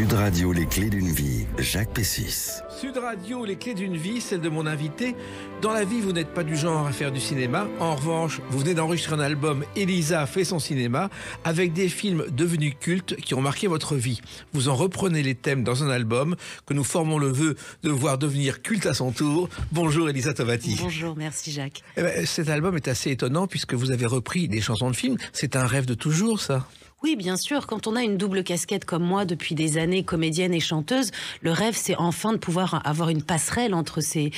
Sud Radio, les clés d'une vie, Jacques Pessis. Sud Radio, les clés d'une vie, celle de mon invité. Dans la vie, vous n'êtes pas du genre à faire du cinéma. En revanche, vous venez d'enregistrer un album Elisa fait son cinéma avec des films devenus cultes qui ont marqué votre vie. Vous en reprenez les thèmes dans un album que nous formons le vœu de voir devenir culte à son tour. Bonjour Elisa Tovati. Bonjour, merci Jacques. Eh ben, cet album est assez étonnant puisque vous avez repris des chansons de films. C'est un rêve de toujours, ça. Oui, bien sûr. Quand on a une double casquette comme moi depuis des années, comédienne et chanteuse, le rêve, c'est enfin de pouvoir avoir une passerelle entre ces,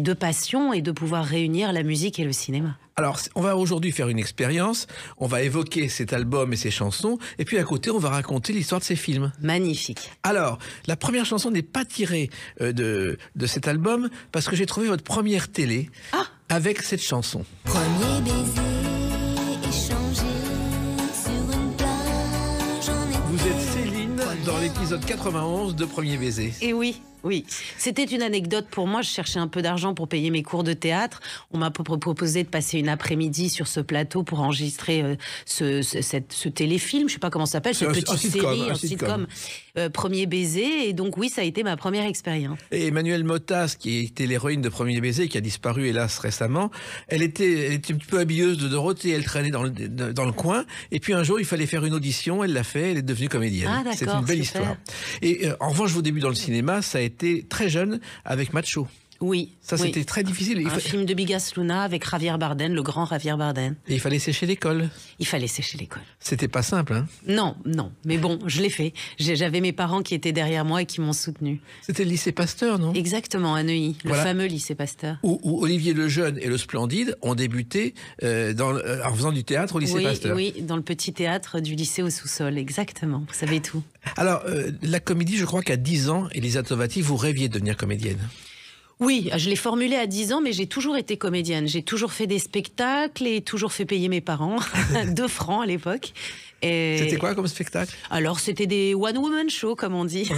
deux passions et de pouvoir réunir la musique et le cinéma. Alors, on va aujourd'hui faire une expérience. On va évoquer cet album et ses chansons. Et puis à côté, on va raconter l'histoire de ces films. Magnifique. Alors, la première chanson n'est pas tirée euh, de, cet album parce que j'ai trouvé votre première télé ah avec cette chanson. Premier baiser. dans l'épisode 91 de Premier Baiser. Et oui, oui, c'était une anecdote pour moi. Je cherchais un peu d'argent pour payer mes cours de théâtre. On m'a proposé de passer une après-midi sur ce plateau pour enregistrer euh, ce, téléfilm. Je sais pas comment ça s'appelle, cette petite série, un sitcom. Euh, premier baiser. Et donc oui, ça a été ma première expérience. Et Emmanuelle Motas, qui était l'héroïne de Premier baiser, qui a disparu hélas récemment, elle était, un peu habilleuse de Dorothée. Elle traînait dans le, coin. Et puis un jour, il fallait faire une audition. Elle l'a fait. Elle est devenue comédienne. Ah, C'est une belle histoire. Et euh, en revanche, vos débuts dans le cinéma, ça a été très jeune avec Macho. Oui. Ça, c'était très difficile. Il un film de Bigas Luna avec Javier Bardem, le grand Javier Bardem. Et il fallait sécher l'école. Il fallait sécher l'école. C'était pas simple, hein Non, non. Mais bon, je l'ai fait. J'avais mes parents qui étaient derrière moi et qui m'ont soutenu. C'était le lycée Pasteur, non Exactement, à Neuilly, le fameux lycée Pasteur. Où, Olivier Lejeune et le Splendide ont débuté euh, euh, en faisant du théâtre au lycée Pasteur. Oui, dans le petit théâtre du lycée au sous-sol, exactement. Vous savez tout. Alors, euh, la comédie, je crois qu'à 10 ans, Elisa Tovati, vous rêviez de devenir comédienne. Oui, je l'ai formulé à 10 ans, mais j'ai toujours été comédienne. J'ai toujours fait des spectacles et toujours fait payer mes parents, deux francs à l'époque. C'était quoi comme spectacle Alors, c'était des one-woman show, comme on dit.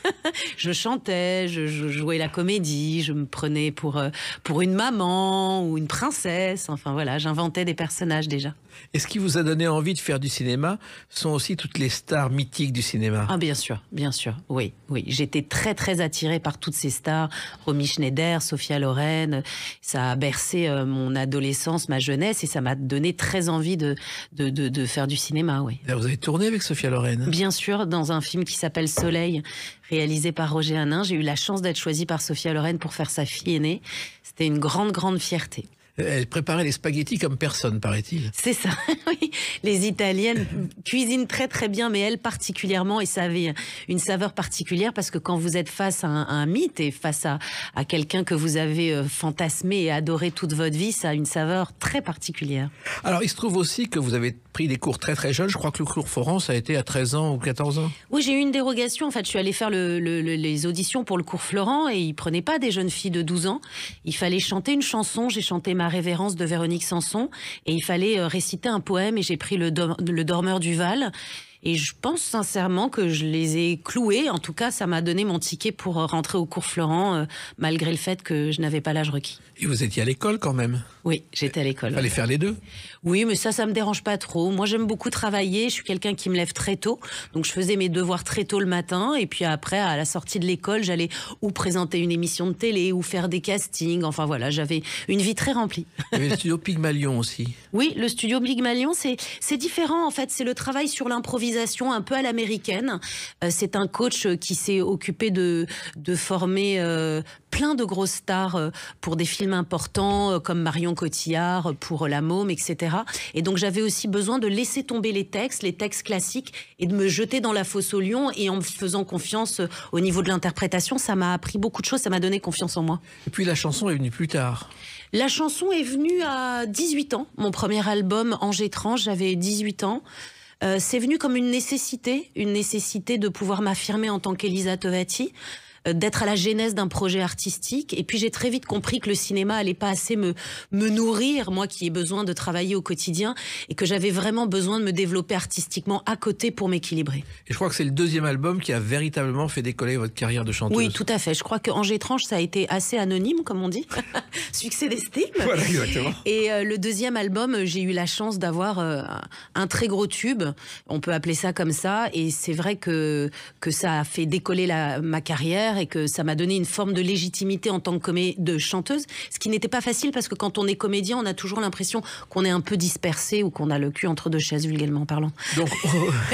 je chantais, je, jouais la comédie, je me prenais pour, euh, pour une maman ou une princesse. Enfin, voilà, j'inventais des personnages déjà. Et ce qui vous a donné envie de faire du cinéma sont aussi toutes les stars mythiques du cinéma. Ah, bien sûr, bien sûr. Oui, oui. J'étais très, très attirée par toutes ces stars. Romy Schneider, Sophia Loren. Ça a bercé euh, mon adolescence, ma jeunesse et ça m'a donné très envie de, de, de faire du cinéma. Ah Vous avez tourné avec Sophia Loren Bien sûr, dans un film qui s'appelle Soleil, réalisé par Roger Hanin. J'ai eu la chance d'être choisie par Sophia Loren pour faire sa fille aînée. C'était une grande, grande fierté. Elle préparait les spaghettis comme personne, paraît-il. C'est ça, oui. Les Italiennes cuisinent très très bien, mais elles particulièrement, et ça avait une saveur particulière parce que quand vous êtes face à un, mythe et face à, à quelqu'un que vous avez euh, fantasmé et adoré toute votre vie, ça a une saveur très particulière. Alors, il se trouve aussi que vous avez pris des cours très très jeunes. Je crois que le cours Florence a été à 13 ans ou 14 ans. Oui, j'ai eu une dérogation. En fait, je suis allée faire les auditions pour le cours Florent et ils prenaient pas des jeunes filles de 12 ans. Il fallait chanter une chanson. J'ai chanté révérence de Véronique Sanson et il fallait euh, réciter un poème et j'ai pris le, le dormeur du Val. Et je pense sincèrement que je les ai cloués. En tout cas, ça m'a donné mon ticket pour euh, rentrer au cours Florent, euh, malgré le fait que je n'avais pas l'âge requis. Et vous étiez à l'école quand même Oui, j'étais à l'école. Fallait faire les deux oui, mais ça, ça me dérange pas trop. Moi, j'aime beaucoup travailler. Je suis quelqu'un qui me lève très tôt. Donc, je faisais mes devoirs très tôt le matin. Et puis après, à la sortie de l'école, j'allais ou présenter une émission de télé ou faire des castings. Enfin, voilà, j'avais une vie très remplie. Il le studio Pygmalion aussi. Oui, le studio Pygmalion, c'est différent en fait. C'est le travail sur l'improvisation un peu à l'américaine. Euh, c'est un coach qui s'est occupé de, former euh, plein de grosses stars euh, pour des films importants comme Marion Cotillard, pour La Môme, etc. Et donc j'avais aussi besoin de laisser tomber les textes, les textes classiques, et de me jeter dans la fosse au lion. Et en me faisant confiance euh, au niveau de l'interprétation, ça m'a appris beaucoup de choses, ça m'a donné confiance en moi. Et puis la chanson est venue plus tard. La chanson est venue à 18 ans. Mon premier album, Ange étrange, j'avais 18 ans. Euh, c'est venu comme une nécessité, une nécessité de pouvoir m'affirmer en tant qu'Elisa Tovati. Euh, d'être à la genèse d'un projet artistique. Et puis j'ai très vite compris que le cinéma allait pas assez me, me nourrir, moi qui ai besoin de travailler au quotidien, et que j'avais vraiment besoin de me développer artistiquement à côté pour m'équilibrer. Et je crois que c'est le deuxième album qui a véritablement fait décoller votre carrière de chanteuse. Oui, tout à fait. Je crois que ange étrange, ça a été assez anonyme, comme on dit, succès d'estime. Voilà, exactement. Et euh, le deuxième album, euh, j'ai eu la chance d'avoir un très gros tube. On peut appeler ça comme ça. Et c'est vrai que que ça a fait décoller la, ma carrière et que ça m'a donné une forme de légitimité en tant que de chanteuse, ce qui n'était pas facile parce que quand on est comédien, on a toujours l'impression qu'on est un peu dispersé ou qu'on a le cul entre deux chaises, vulgairement parlant. Donc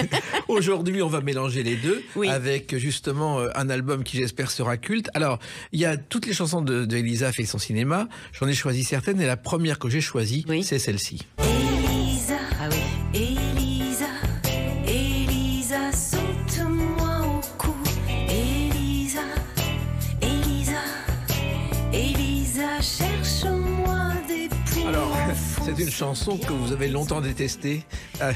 aujourd'hui, on va mélanger les deux avec justement euh, un album qui j'espère sera culte. Alors, il y a toutes les chansons de, fait son cinéma. J'en ai choisi certaines et la première que j'ai choisie, c'est celle-ci. Elisa. Ah C'est une chanson que vous avez longtemps détestée. Euh.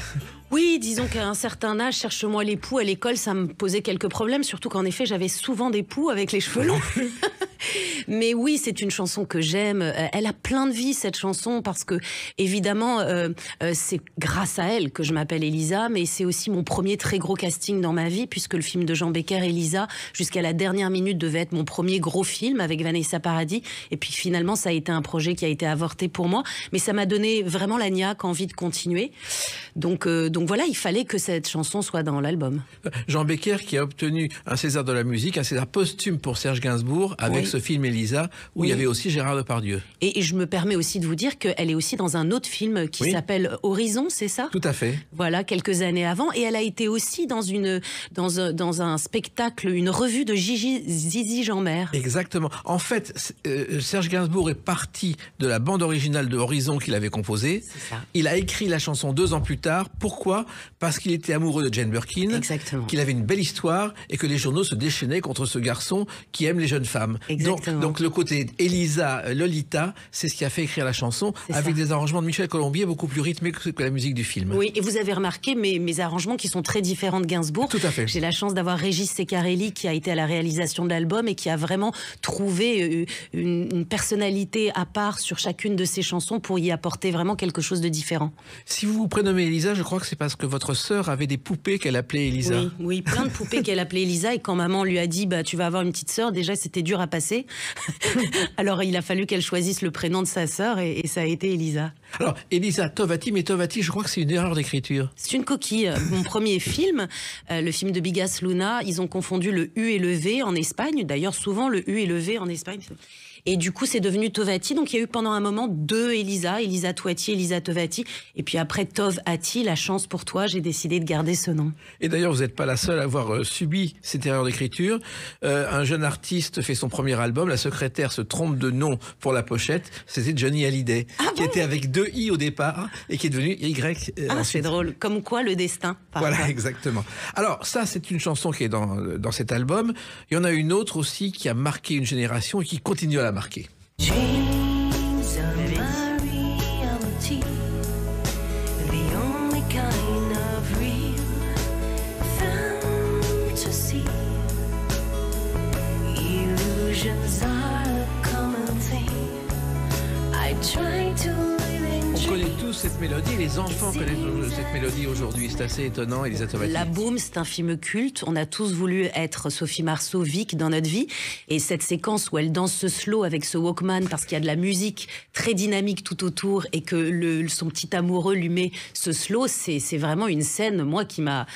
Oui, disons qu'à un certain âge, cherche-moi l'époux à l'école, ça me posait quelques problèmes, surtout qu'en effet, j'avais souvent des poux avec les cheveux longs. Mais oui, c'est une chanson que j'aime. Euh, elle a plein de vie, cette chanson, parce que, évidemment, euh, euh, c'est grâce à elle que je m'appelle Elisa, mais c'est aussi mon premier très gros casting dans ma vie, puisque le film de Jean Becker, Elisa, jusqu'à la dernière minute, devait être mon premier gros film avec Vanessa Paradis. Et puis finalement, ça a été un projet qui a été avorté pour moi, mais ça m'a donné vraiment la niaque, envie de continuer. Donc, donc voilà, il fallait que cette chanson soit dans l'album. Jean Becker qui a obtenu un César de la musique, un César posthume pour Serge Gainsbourg, avec film Elisa, où il y avait aussi Gérard Depardieu. Et, je me permets aussi de vous dire qu'elle est aussi dans un autre film qui s'appelle Horizon, c'est ça Tout à fait. Voilà, quelques années avant. Et elle a été aussi dans, une, dans, un, spectacle, une revue de Gigi, Zizi Jeanmer. Exactement. En fait, euh, Serge Gainsbourg est parti de la bande originale de Horizon qu'il avait composée. Il a écrit la chanson deux ans plus tard. Pourquoi Parce qu'il était amoureux de Jane Birkin, qu'il avait une belle histoire et que les journaux se déchaînaient contre ce garçon qui aime les jeunes femmes. Exactement. Donc, le côté Elisa, euh, Lolita, c'est ce qui a fait écrire la chanson, avec des arrangements de Michel Colombier beaucoup plus rythmés que, que la musique du film. Oui, et vous avez remarqué mes, mes arrangements qui sont très différents de Gainsbourg. Tout à fait. J'ai la chance d'avoir Régis Secarelli qui a été à la réalisation de l'album et qui a vraiment trouvé euh, une, personnalité à part sur chacune de ses chansons pour y apporter vraiment quelque chose de différent. Si vous vous prénommez Elisa, je crois que c'est parce que votre sœur avait des poupées qu'elle appelait Elisa. Oui, oui plein de poupées qu'elle appelait Elisa et quand maman lui a dit bah tu vas avoir une petite sœur, déjà c'était dur à passer Alors il a fallu qu'elle choisisse le prénom de sa sœur et, ça a été Elisa. Alors Elisa Tovati, mais Tovati, je crois que c'est une erreur d'écriture. C'est une coquille. Euh, mon premier film, euh, le film de Bigas Luna, ils ont confondu le U et le V en Espagne. D'ailleurs, souvent le U et le V en Espagne. Et du coup, c'est devenu Tovati. Donc, il y a eu pendant un moment deux Elisa, Elisa Toiti, Elisa Tovati. Et puis après, Tovati, la chance pour toi, j'ai décidé de garder ce nom. Et d'ailleurs, vous n'êtes pas la seule à avoir euh, subi cette erreur d'écriture. Euh, un jeune artiste fait son premier album, la secrétaire se trompe de nom pour la pochette. C'était Johnny Hallyday, ah qui était avec deux I au départ et qui est devenu Y. Euh, ah, c'est drôle. Comme quoi, le destin. Voilà, exactement. Alors, ça, c'est une chanson qui est dans, dans cet album. Il y en a une autre aussi qui a marqué une génération et qui continue à la marqué. cette mélodie, les enfants connaissent cette mélodie aujourd'hui, c'est assez étonnant, La Boom, c'est un film culte, on a tous voulu être Sophie Marceau, Vic dans notre vie, et cette séquence où elle danse ce slow avec ce Walkman parce qu'il y a de la musique très dynamique tout autour et que le, son petit amoureux lui met ce slow, c'est vraiment une scène, moi, qui m'a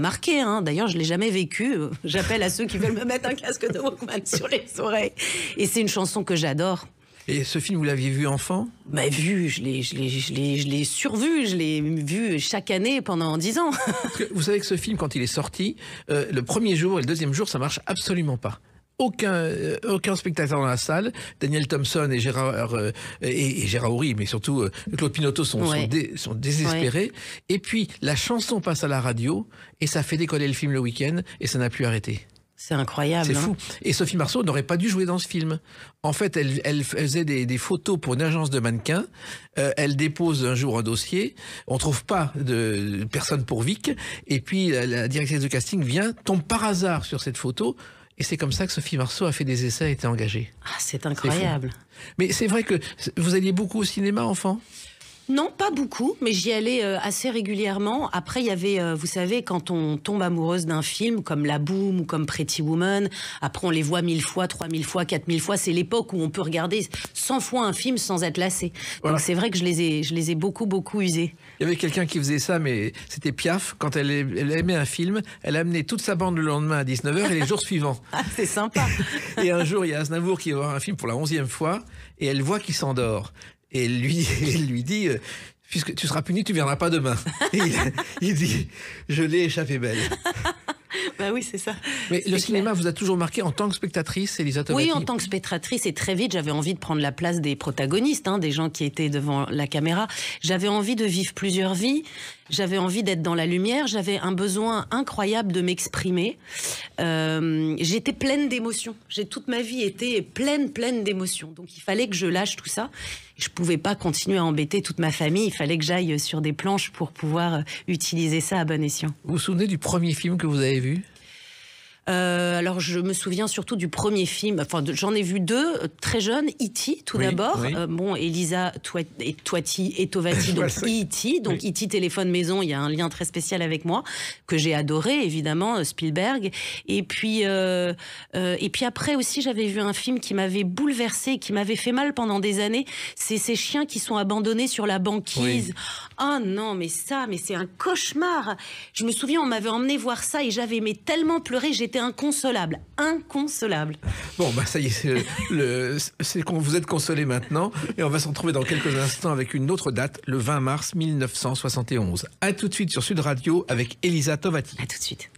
marqué. Hein. D'ailleurs, je l'ai jamais vécu, j'appelle à ceux qui veulent me mettre un casque de Walkman sur les oreilles, et c'est une chanson que j'adore. Et ce film, vous l'aviez vu enfant bah, Vu, je l'ai, je, l'ai, je, l'ai, survu, je l'ai vu chaque année pendant dix ans. vous savez que ce film, quand il est sorti, euh, le premier jour et le deuxième jour, ça marche absolument pas aucun, euh, aucun spectateur dans la salle. Daniel Thompson et Gérard, euh, et, Gérard mais surtout Claude Pinotto sont, désespérés. Et puis, la chanson passe à la radio et ça fait décoller le film le week-end et ça n'a plus arrêté. C'est incroyable. C'est hein. fou. Et Sophie Marceau n'aurait pas dû jouer dans ce film. En fait, elle, faisait des, photos pour une agence de mannequins. Euh, elle dépose un jour un dossier. On trouve pas de, personne pour Vic. Et puis la, directrice de casting vient, tombe par hasard sur cette photo. Et c'est comme ça que Sophie Marceau a fait des essais et été engagée. Ah, c'est incroyable. Mais c'est vrai que vous alliez beaucoup au cinéma, enfant non, pas beaucoup, mais j'y allais euh, assez régulièrement. Après, il y avait, euh, vous savez, quand on tombe amoureuse d'un film comme La Boom ou comme Pretty Woman, après on les voit mille fois, trois mille fois, quatre mille fois. C'est l'époque où on peut regarder cent fois un film sans être lassé. Donc c'est vrai que je les ai, je les ai beaucoup, beaucoup usés. Il y avait quelqu'un qui faisait ça, mais c'était Piaf. Quand elle, aimait un film, elle amenait toute sa bande le lendemain à 19h et les jours suivants. Ah, c'est sympa. et un jour, il y a Aznavour qui va voir un film pour la onzième fois et elle voit qu'il s'endort et lui, il lui dit euh, Puisque tu seras puni, tu ne viendras pas demain. il, dit Je l'ai échappé belle. Ben oui, c'est ça. Mais le cinéma vous a toujours marqué en tant que spectatrice, Elisa Tomati Oui, en tant que spectatrice, et très vite, j'avais envie de prendre la place des protagonistes, hein, des gens qui étaient devant la caméra. J'avais envie de vivre plusieurs vies. J'avais envie d'être dans la lumière, j'avais un besoin incroyable de m'exprimer. Euh, j'étais pleine d'émotions. J'ai toute ma vie été pleine, pleine d'émotions. Donc il fallait que je lâche tout ça. Je pouvais pas continuer à embêter toute ma famille. Il fallait que j'aille sur des planches pour pouvoir euh, utiliser ça à bon escient. Vous vous souvenez du premier film que vous avez vu euh, alors je me souviens surtout du premier film, enfin j'en ai vu deux, euh, très jeunes, E.T. tout d'abord, euh, bon Elisa et et Tovati, donc E.T. E donc oui. E téléphone maison, il y a un lien très spécial avec moi que j'ai adoré évidemment Spielberg et puis et puis après aussi j'avais vu un film qui m'avait bouleversé, qui m'avait fait mal pendant des années, c'est ces chiens qui sont abandonnés sur la banquise. Ah non mais ça mais c'est un cauchemar. Je me souviens on m'avait emmené voir ça et j'avais mais tellement pleuré, j'ai inconsolable. Inconsolable. Bon, bah ça y est, c'est qu'on vous êtes consolé maintenant. Et on va s'en trouver dans quelques instants avec une autre date, le 20 mars 1971. À tout de suite sur Sud Radio avec Elisa Tovati. À tout de suite.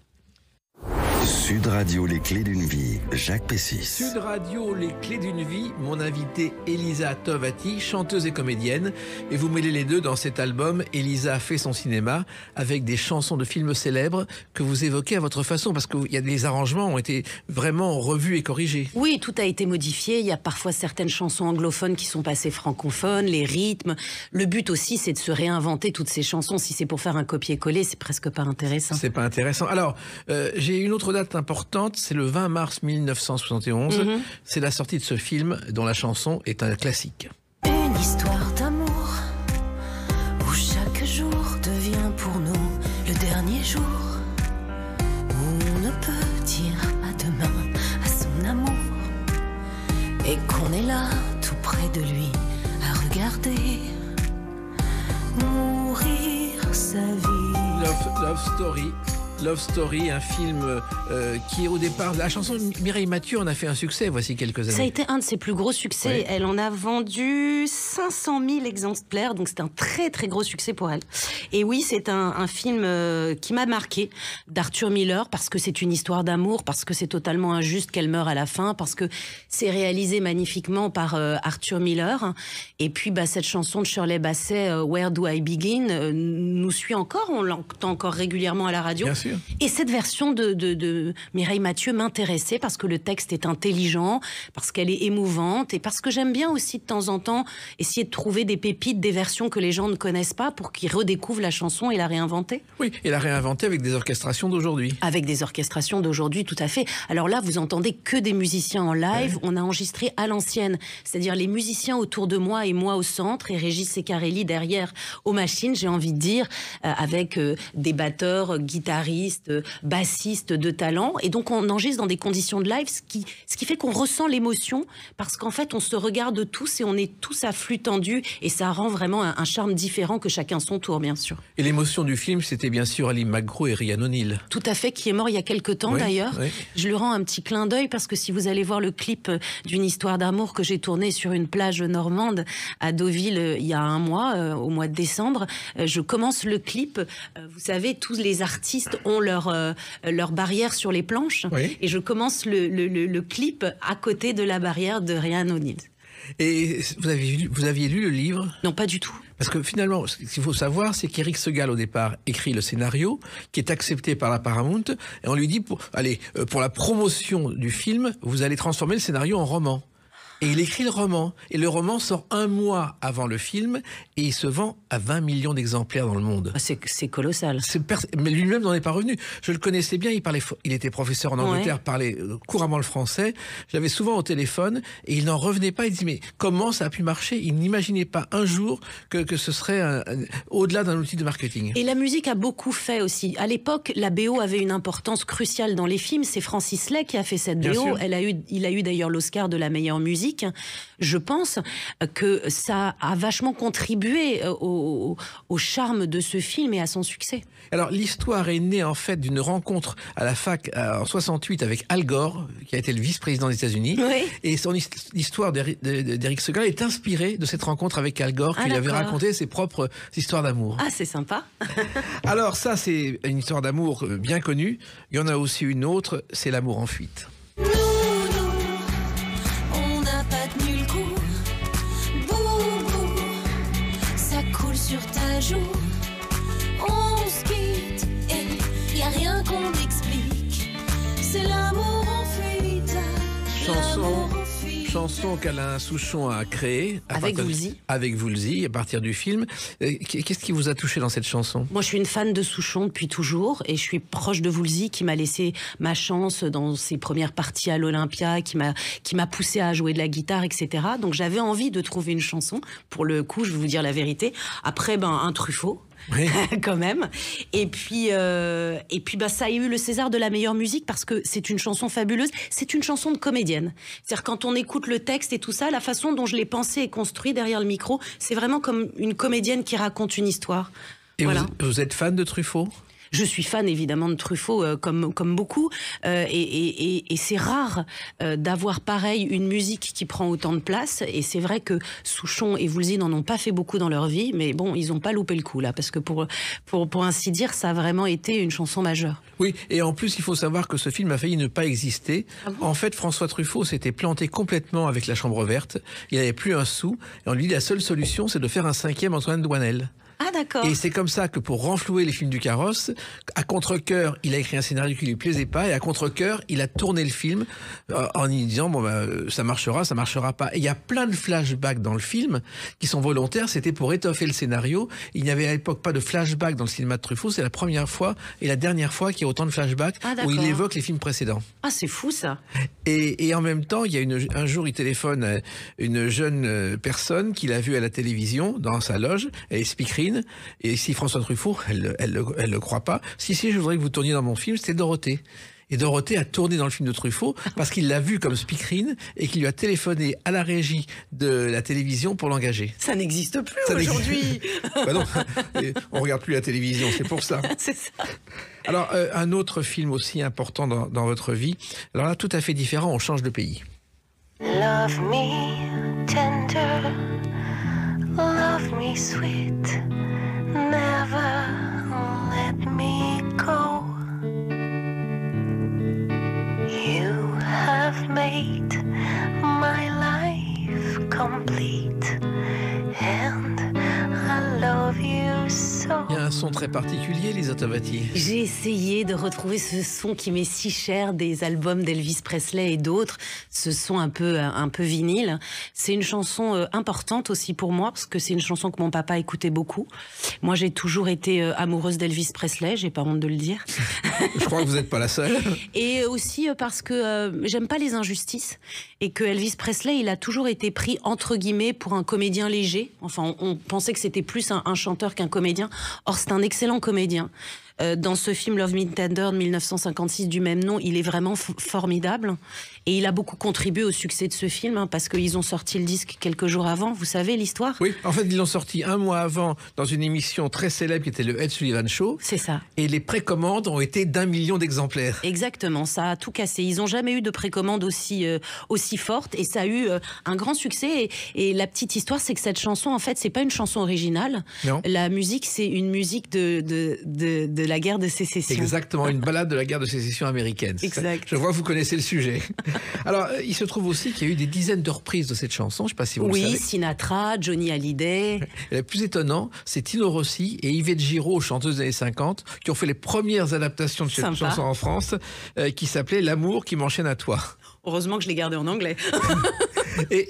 Sud Radio, les clés d'une vie, Jacques Pessis. Sud Radio, les clés d'une vie, mon invité Elisa Tovati, chanteuse et comédienne. Et vous mêlez les deux dans cet album, Elisa fait son cinéma, avec des chansons de films célèbres que vous évoquez à votre façon, parce que y a, les arrangements ont été vraiment revus et corrigés. Oui, tout a été modifié. Il y a parfois certaines chansons anglophones qui sont passées francophones, les rythmes. Le but aussi, c'est de se réinventer toutes ces chansons. Si c'est pour faire un copier-coller, c'est presque pas intéressant. C'est pas intéressant. Alors, euh, j'ai une autre date importante, c'est le 20 mars 1971. Mhm. C'est la sortie de ce film dont la chanson est un classique. Une histoire d'amour où chaque jour devient pour nous le dernier jour où on ne peut dire à demain à son amour et qu'on est là tout près de lui à regarder mourir sa vie. Love, love Story. Love Story, un film euh, euh, qui est au départ. La chanson de Mireille Mathieu en a fait un succès voici quelques années. Ça a été un de ses plus gros succès. Elle en a vendu 500 000 exemplaires, donc c'est un très très gros succès pour elle. Et oui, c'est un, film euh, qui m'a marqué d'Arthur Miller parce que c'est une histoire d'amour, parce que c'est totalement injuste qu'elle meure à la fin, parce que c'est réalisé magnifiquement par euh, Arthur Miller. Et puis bah, cette chanson de Shirley Basset, Where Do I Begin, nous suit encore, on l'entend encore régulièrement à la radio. Bien sûr. Et cette version de, de Mireille Mathieu m'intéressait parce que le texte est intelligent, parce qu'elle est émouvante et parce que j'aime bien aussi de temps en temps essayer de trouver des pépites, des versions que les gens ne connaissent pas pour qu'ils redécouvrent la chanson et la réinventer. Oui, et la réinventer avec des orchestrations d'aujourd'hui. Avec des orchestrations d'aujourd'hui, tout à fait. Alors là, vous entendez que des musiciens en live. On a enregistré à l'ancienne, c'est-à-dire les musiciens autour de moi et moi au centre et Régis Secarelli derrière aux machines, j'ai envie de dire, euh, avec euh, des batteurs, guitaristes, euh, bassistes de talent et donc, on enregistre dans des conditions de live, ce qui, ce qui fait qu'on ressent l'émotion, parce qu'en fait, on se regarde tous et on est tous à flux tendu. Et ça rend vraiment un, charme différent que chacun son tour, bien sûr. Et l'émotion du film, c'était bien sûr Ali Magro et Ryan O'Neill. Tout à fait, qui est mort il y a quelques temps d'ailleurs. Je lui rends un petit clin d'œil, parce que si vous allez voir le clip euh, d'une histoire d'amour que j'ai tourné sur une plage normande à Deauville euh, il y a un mois, euh, au mois de décembre, je commence le clip. vous savez, tous les artistes ont leur, leur barrière sur les planches et je commence le, clip à côté de la barrière de Ryan O'Neill. Et vous avez lu, vous aviez lu le livre Non, pas du tout. Parce que finalement, ce qu'il faut savoir, c'est qu'Eric Segal, au départ, écrit le scénario, qui est accepté par la Paramount, et on lui dit, allez, euh, pour la promotion du film, vous allez transformer le scénario en roman. Et il écrit le roman. Et le roman sort un mois avant le film et il se vend à 20 millions d'exemplaires dans le monde. Ah, c'est colossal. Mais lui-même n'en est pas revenu. Je le connaissais bien, il, parlait, il était professeur en Angleterre, parlait euh, couramment le français. Je l'avais souvent au téléphone et il n'en revenait pas. Il disait Mais comment ça a pu marcher Il n'imaginait pas un jour que, ce serait au-delà d'un outil de marketing. Et la musique a beaucoup fait aussi. À l'époque, la BO avait une importance cruciale dans les films. C'est Francis Lay qui a fait cette BO. Elle a eu, il a eu d'ailleurs l'Oscar de la meilleure musique je pense que ça a vachement contribué euh, au, charme de ce film et à son succès. Alors l'histoire est née en fait d'une rencontre à la fac euh, en 68 avec Al Gore, qui a été le vice-président des États-Unis. Et son histoire d'Eric Segal est inspirée de cette rencontre avec Al Gore, qui ah, lui avait raconté ses propres histoires d'amour. Ah, c'est sympa. Alors ça, c'est une histoire d'amour euh, bien connue. Il y en a aussi une autre, c'est l'amour en fuite. chanson qu'Alain Souchon a créée. Avec Woolsey avec Voulzy, à partir du film. Euh, qu'est-ce qui vous a touché dans cette chanson Moi, je suis une fan de Souchon depuis toujours et je suis proche de Woolsey qui m'a laissé ma chance dans ses premières parties à l'Olympia, qui m'a qui m'a poussé à jouer de la guitare, etc. Donc j'avais envie de trouver une chanson. Pour le coup, je vais vous dire la vérité. Après, ben un Truffaut, quand même. Et puis, euh, et puis bah, ça a eu le César de la meilleure musique parce que c'est une chanson fabuleuse. C'est une chanson de comédienne. C'est-à-dire quand on écoute le texte et tout ça, la façon dont je l'ai pensé et construit derrière le micro, c'est vraiment comme une comédienne qui raconte une histoire. Et voilà. vous êtes fan de Truffaut je suis fan évidemment de Truffaut euh, comme, comme beaucoup, euh, et, c'est rare euh, d'avoir pareil une musique qui prend autant de place. Et c'est vrai que Souchon et Voulzy n'en ont pas fait beaucoup dans leur vie, mais bon, ils n'ont pas loupé le coup là, parce que pour, pour, ainsi dire, ça a vraiment été une chanson majeure. Oui, et en plus, il faut savoir que ce film a failli ne pas exister. Ah en fait, François Truffaut s'était planté complètement avec La Chambre Verte. Il n'avait plus un sou. Et on lui dit la seule solution, c'est de faire un cinquième Antoine Douanel. Ah d'accord. Et c'est comme ça que pour renflouer les films du carrosse, à contre-coeur, il a écrit un scénario qui lui plaisait pas et à contre-coeur, il a tourné le film euh, en y disant bon bah, euh, ça marchera, ça marchera pas. Et il y a plein de flashbacks dans le film qui sont volontaires, c'était pour étoffer le scénario. Il n'y avait à l'époque pas de flashbacks dans le cinéma de Truffaut, c'est la première fois et la dernière fois qu'il y a autant de flashbacks ah, où il évoque les films précédents. Ah c'est fou ça. Et, en même temps, il y a un jour, il téléphone à une jeune euh, personne qu'il a vue à la télévision dans sa loge, elle expliquerait et si François Truffaut, elle, elle, le croit pas, si, si, je voudrais que vous tourniez dans mon film, c'était Dorothée. Et Dorothée a tourné dans le film de Truffaut ah. parce qu'il l'a vu comme speakerine et qu'il lui a téléphoné à la régie de la télévision pour l'engager. Ça n'existe plus aujourd'hui. Bah non, on regarde plus la télévision, c'est pour ça. c'est ça. Alors euh, un autre film aussi important dans, dans, votre vie. Alors là, tout à fait différent, on change de pays. Love me tender. Love me sweet, never let me go. You have made my life complete, and I love you. Il y a un son très particulier, les Tavati. J'ai essayé de retrouver ce son qui m'est si cher des albums d'Elvis Presley et d'autres, ce son un peu, euh, un peu vinyle. C'est une chanson euh, importante aussi pour moi, parce que c'est une chanson que mon papa écoutait beaucoup. Moi, j'ai toujours été euh, amoureuse d'Elvis Presley, j'ai pas honte de le dire. Je crois que vous n'êtes pas la seule. Et aussi parce que j'aime pas les injustices et que Elvis Presley, il a toujours été pris entre guillemets pour un comédien léger. Enfin, on, pensait que c'était plus un chanteur qu'un comédien. Or, c'est un excellent comédien. Euh, dans ce film Love Me Tender de 1956 du même nom, il est vraiment formidable. Et il a beaucoup contribué au succès de ce film, hein, parce qu'ils ont sorti le disque quelques jours avant, vous savez l'histoire Oui, en fait, ils l'ont sorti un mois avant dans une émission très célèbre qui était le Ed Sullivan Show. C'est ça. Et les précommandes ont été d'un million d'exemplaires. Exactement, ça a tout cassé. Ils n'ont jamais eu de précommande aussi, euh, aussi forte, et ça a eu euh, un grand succès. Et, la petite histoire, c'est que cette chanson, en fait, c'est pas une chanson originale. Non. La musique, c'est une musique de, de la guerre de sécession. Exactement, une balade de la guerre de sécession américaine. Je vois que vous connaissez le sujet. Alors, euh, il se trouve aussi qu'il y a eu des dizaines de reprises de cette chanson. Je ne sais pas si vous oui, savez. Oui, Sinatra, Johnny Hallyday. le plus étonnant, c'est Tino Rossi et Yvette Giraud, chanteuse des années 50, qui ont fait les premières adaptations de cette chanson en France, euh, qui s'appelait L'amour qui m'enchaîne à toi. Heureusement que je l'ai gardé en anglais. et,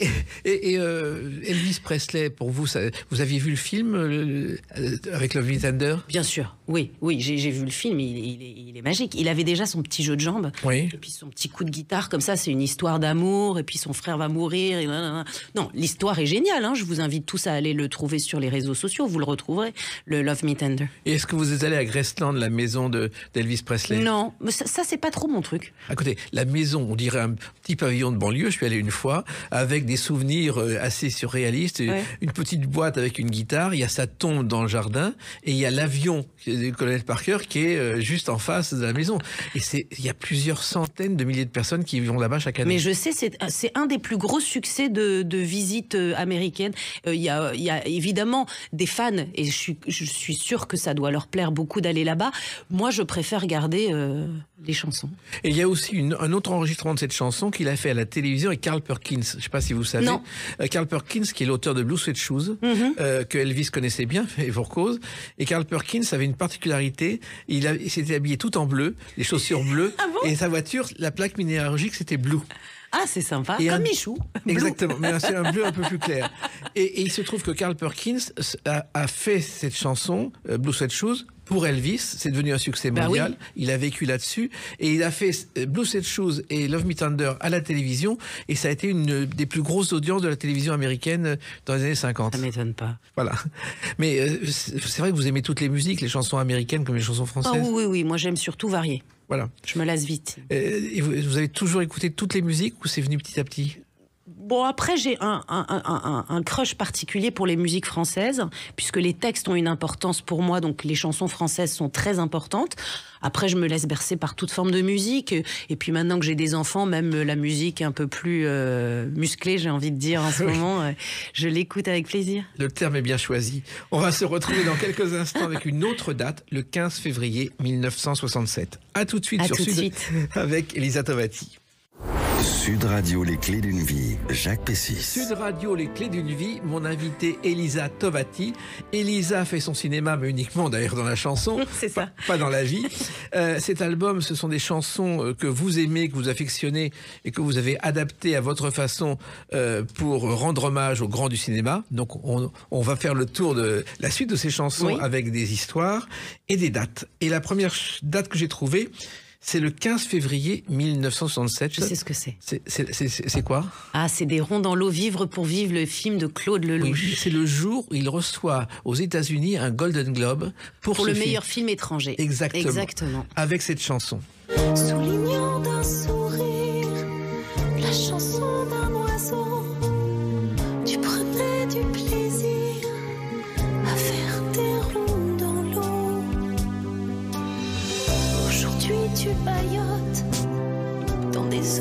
euh, Elvis Presley, pour vous, vous aviez vu le film euh, euh, avec avec Me Tender Bien sûr, oui, oui, j'ai vu le film, il, est, magique. Il avait déjà son petit jeu de jambes, oui. et puis son petit coup de guitare, comme ça, c'est une histoire d'amour, et puis son frère va mourir. Et Non, l'histoire est géniale, hein. je vous invite tous à aller le trouver sur les réseaux sociaux, vous le retrouverez, le Love Me Tender. Et est-ce que vous êtes allé à Graceland, la maison d'Elvis Presley Non, mais ça, ça c'est pas trop mon truc. À côté, la maison, on dirait un, peu petit pavillon de banlieue, je suis allé une fois, avec des souvenirs euh, assez surréalistes. Une petite boîte avec une guitare, il y a sa tombe dans le jardin, et il y a l'avion du colonel Parker qui est euh, juste en face de la maison. Et il y a plusieurs centaines de milliers de personnes qui vont là-bas chaque année. Mais je sais, c'est, un des plus gros succès de, visite américaine euh, américaines. Il y, a, évidemment des fans, et je suis, je sûre que ça doit leur plaire beaucoup d'aller là-bas. Moi, je préfère garder les chansons. Et il y a aussi un autre enregistrement de cette chanson qu'il a fait à la télévision et Carl Perkins. Je ne sais pas si vous savez. Carl euh, Perkins, qui est l'auteur de Blue Sweat Shoes, mhm. euh, que Elvis connaissait bien, et pour cause. Et Carl Perkins avait une particularité. Il, s'était habillé tout en bleu, les chaussures bleues. Ah et sa voiture, la plaque minéralogique, c'était bleu. Ah, c'est sympa, comme Michou. Exactement, mais c'est un bleu un peu plus clair. Et, il se trouve que Carl Perkins a, fait cette chanson, euh, Blue Sweat Shoes, pour Elvis, c'est devenu un succès bah mondial. Il a vécu là-dessus et il a fait euh, Blue Set Shoes et Love Me Tender à la télévision et ça a été une des plus grosses audiences de la télévision américaine euh, dans les années 50. Ça m'étonne pas. Voilà. Mais euh, c'est vrai que vous aimez toutes les musiques, les chansons américaines comme les chansons ah françaises. oui, oui, oui. Moi, j'aime surtout varier. Voilà. Je me lasse vite. Et vous avez toujours écouté toutes les musiques ou c'est venu petit à petit Bon, après, j'ai un, crush particulier pour les musiques françaises, puisque les textes ont une importance pour moi, donc les chansons françaises sont très importantes. Après, je me laisse bercer par toute forme de musique. Et puis maintenant que j'ai des enfants, même la musique un peu plus euh, musclée, j'ai envie de dire en ce moment, euh, je l'écoute avec plaisir. Le terme est bien choisi. On va se retrouver dans quelques instants avec une autre date, le 15 février 1967. À tout de suite sur avec Elisa Tovati. Sud Radio, les clés d'une vie, Jacques Pessis. Sud Radio, les clés d'une vie, mon invité Elisa Tovati. Elisa fait son cinéma, mais uniquement d'ailleurs dans la chanson. c'est ça. Pas, dans la vie. Euh, cet album, ce sont des chansons euh, que vous aimez, que vous affectionnez et que vous avez adaptées à votre façon euh, pour rendre hommage au grand du cinéma. Donc on, va faire le tour de la suite de ces chansons avec des histoires et des dates. Et la première date que j'ai trouvée, c'est le 15 février 1967. Je sais ce que c'est. C'est quoi Ah, c'est des ronds dans l'eau, Vivre pour vivre, le film de Claude Lelouch. c'est le jour où il reçoit aux États-Unis un Golden Globe pour, le meilleur film étranger. Exactement. Exactement. Avec cette chanson. Soulignant d'un sourire la chanson.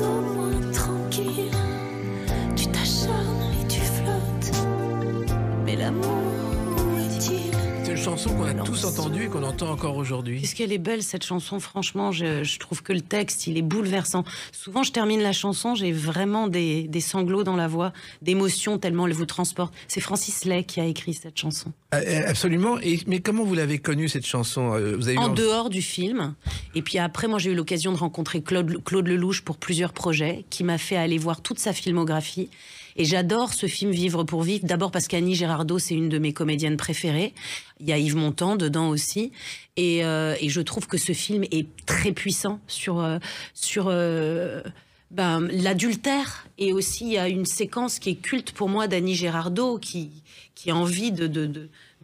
au moins tranquille. Tu t'acharnes et tu flottes. Mais l'amour chanson qu'on a tous entendue et qu'on entend encore aujourd'hui. est ce qu'elle est belle cette chanson, franchement, je, trouve que le texte, il est bouleversant. Souvent, je termine la chanson, j'ai vraiment des, sanglots dans la voix, d'émotion tellement elle vous transporte. C'est Francis Lay qui a écrit cette chanson. Ah, eh, absolument, mais comment vous l'avez connue cette chanson euh, vous avez En dehors du film, et puis après, moi j'ai eu l'occasion de rencontrer Claude, Claude Lelouch pour plusieurs projets, qui m'a fait aller voir toute sa filmographie. Et j'adore ce film Vivre pour vivre, d'abord parce qu'Annie Gérardot, c'est une de mes comédiennes préférées. Il y a Yves Montand dedans aussi. Et, euh, je trouve que ce film est très puissant sur... Euh, sur euh, ben, l'adultère et aussi il y a une séquence qui est culte pour moi d'Annie Gérardot qui, qui a envie de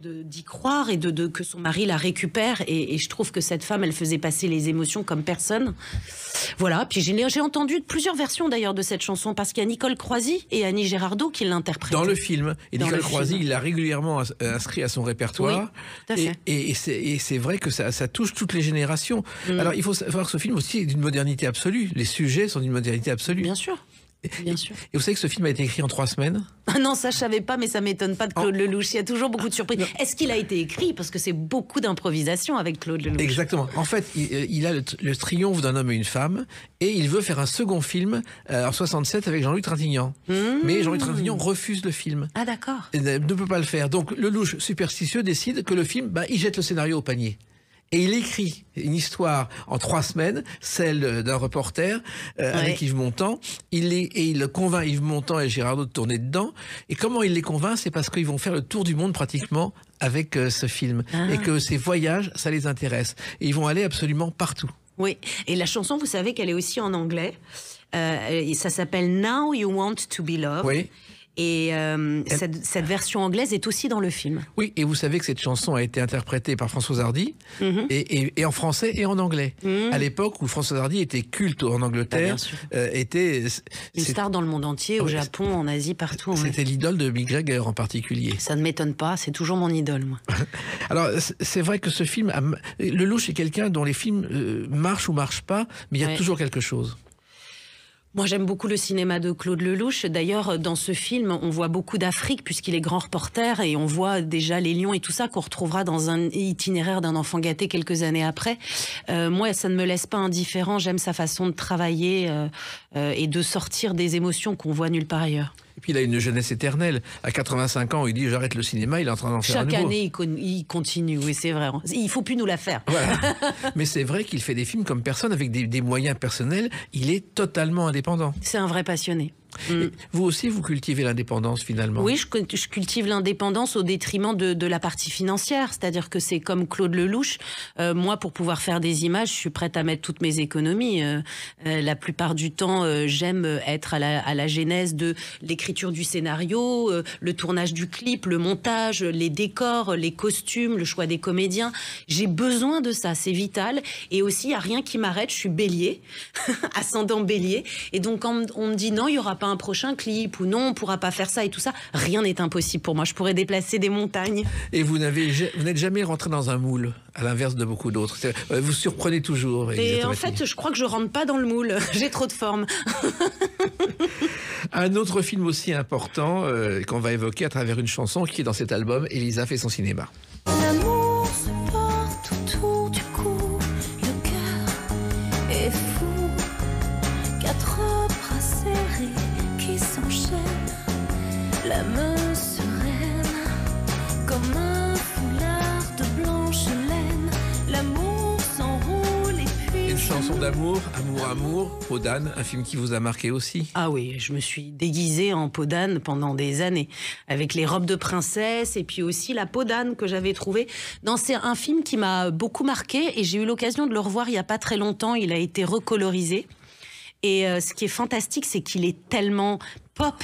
d'y croire et de, que son mari la récupère. Et, je trouve que cette femme, elle faisait passer les émotions comme personne. Voilà. Puis j'ai entendu plusieurs versions d'ailleurs de cette chanson parce qu'il y a Nicole Croisy et Annie Gérardot qui l'interprètent. Dans le film. Et Nicole Croisy, il l'a régulièrement euh, inscrit à son répertoire. Et, c'est vrai que ça, touche toutes les générations. Mm. Alors il faut savoir que ce film aussi est d'une modernité absolue. Les sujets sont d'une modernité absolue. Bien sûr. Bien sûr. Et vous savez que ce film a été écrit en trois semaines ah Non, ça je savais pas, mais ça m'étonne pas de Claude Lelouch. Il y a toujours beaucoup de surprises. Est-ce qu'il a été écrit Parce que c'est beaucoup d'improvisation avec Claude Lelouch. Exactement. En fait, il, euh, a le, triomphe d'un homme et une femme, et il veut faire un second film euh, en 67 avec Jean-Luc Trintignant. Mmh. Mais Jean-Luc Trintignant refuse le film. Ah d'accord. Ne peut pas le faire. Donc Lelouch, superstitieux, décide que le film, bah, il jette le scénario au panier. Et il écrit une histoire en trois semaines, celle d'un reporter euh, avec Yves Montand. Il et il convainc Yves Montand et Girardot de tourner dedans. Et comment il les convainc C'est parce qu'ils vont faire le tour du monde pratiquement avec euh, ce film. Ah. Et que ces voyages, ça les intéresse. Et ils vont aller absolument partout. Oui, et la chanson, vous savez qu'elle est aussi en anglais. Euh, ça s'appelle Now You Want to Be Loved. Oui. Et euh, cette, version anglaise est aussi dans le film. Oui, et vous savez que cette chanson a été interprétée par François Hardy, mhm. et, en français et en anglais. Mhm. À l'époque où François Hardy était culte en Angleterre, ah, euh, était une star dans le monde entier, au Japon, en Asie, partout. C'était l'idole de Mick en particulier. Ça ne m'étonne pas, c'est toujours mon idole, moi. Alors c'est vrai que ce film, le Lelouch est quelqu'un dont les films euh, marchent ou marchent pas, mais il y a toujours quelque chose. Moi, j'aime beaucoup le cinéma de Claude Lelouch. D'ailleurs, dans ce film, on voit beaucoup d'Afrique, puisqu'il est grand reporter, et on voit déjà les lions et tout ça qu'on retrouvera dans un itinéraire d'un enfant gâté quelques années après. Euh, moi, ça ne me laisse pas indifférent. J'aime sa façon de travailler euh, euh, et de sortir des émotions qu'on voit nulle part ailleurs. Puis il a une jeunesse éternelle. À 85 ans, il dit j'arrête le cinéma, il est en train d'en faire un nouveau. Chaque année, il, continue, oui, c'est vrai. Il faut plus nous la faire. Mais c'est vrai qu'il fait des films comme personne, avec des moyens personnels. Il est totalement indépendant. C'est un vrai passionné. Mm. Vous aussi, vous cultivez l'indépendance finalement. Oui, je, je cultive l'indépendance au détriment de, la partie financière. C'est-à-dire que c'est comme Claude Lelouch. Euh, moi, pour pouvoir faire des images, je suis prête à mettre toutes mes économies. Euh, euh, la plupart du temps, j'aime être à la, à genèse de l'écriture du scénario, le tournage du clip, le montage, les décors, les costumes, le choix des comédiens. J'ai besoin de ça, c'est vital. Et aussi, il n'y a rien qui m'arrête. Je suis bélier, ascendant bélier. Et donc, on me dit non, il n'y aura un prochain clip ou non, on pourra pas faire ça et tout ça. Rien n'est impossible pour moi. Je pourrais déplacer des montagnes. Et vous n'avez, vous n'êtes jamais rentré dans un moule, à l'inverse de beaucoup d'autres. Euh, vous surprenez toujours. Et en fait, je crois que je rentre pas dans le moule. J'ai trop de forme. un autre film aussi important euh, qu'on va évoquer à travers une chanson qui est dans cet album, Elisa fait son cinéma. Amour, Amour, Amour, Peau d'âne, un film qui vous a marqué aussi Ah oui, je me suis déguisée en peau d'âne pendant des années, avec les robes de princesse et puis aussi la peau d'âne que j'avais trouvée. Dans c'est un film qui m'a beaucoup marqué et j'ai eu l'occasion de le revoir il y a pas très longtemps. Il a été recolorisé et euh, ce qui est fantastique, c'est qu'il est tellement pop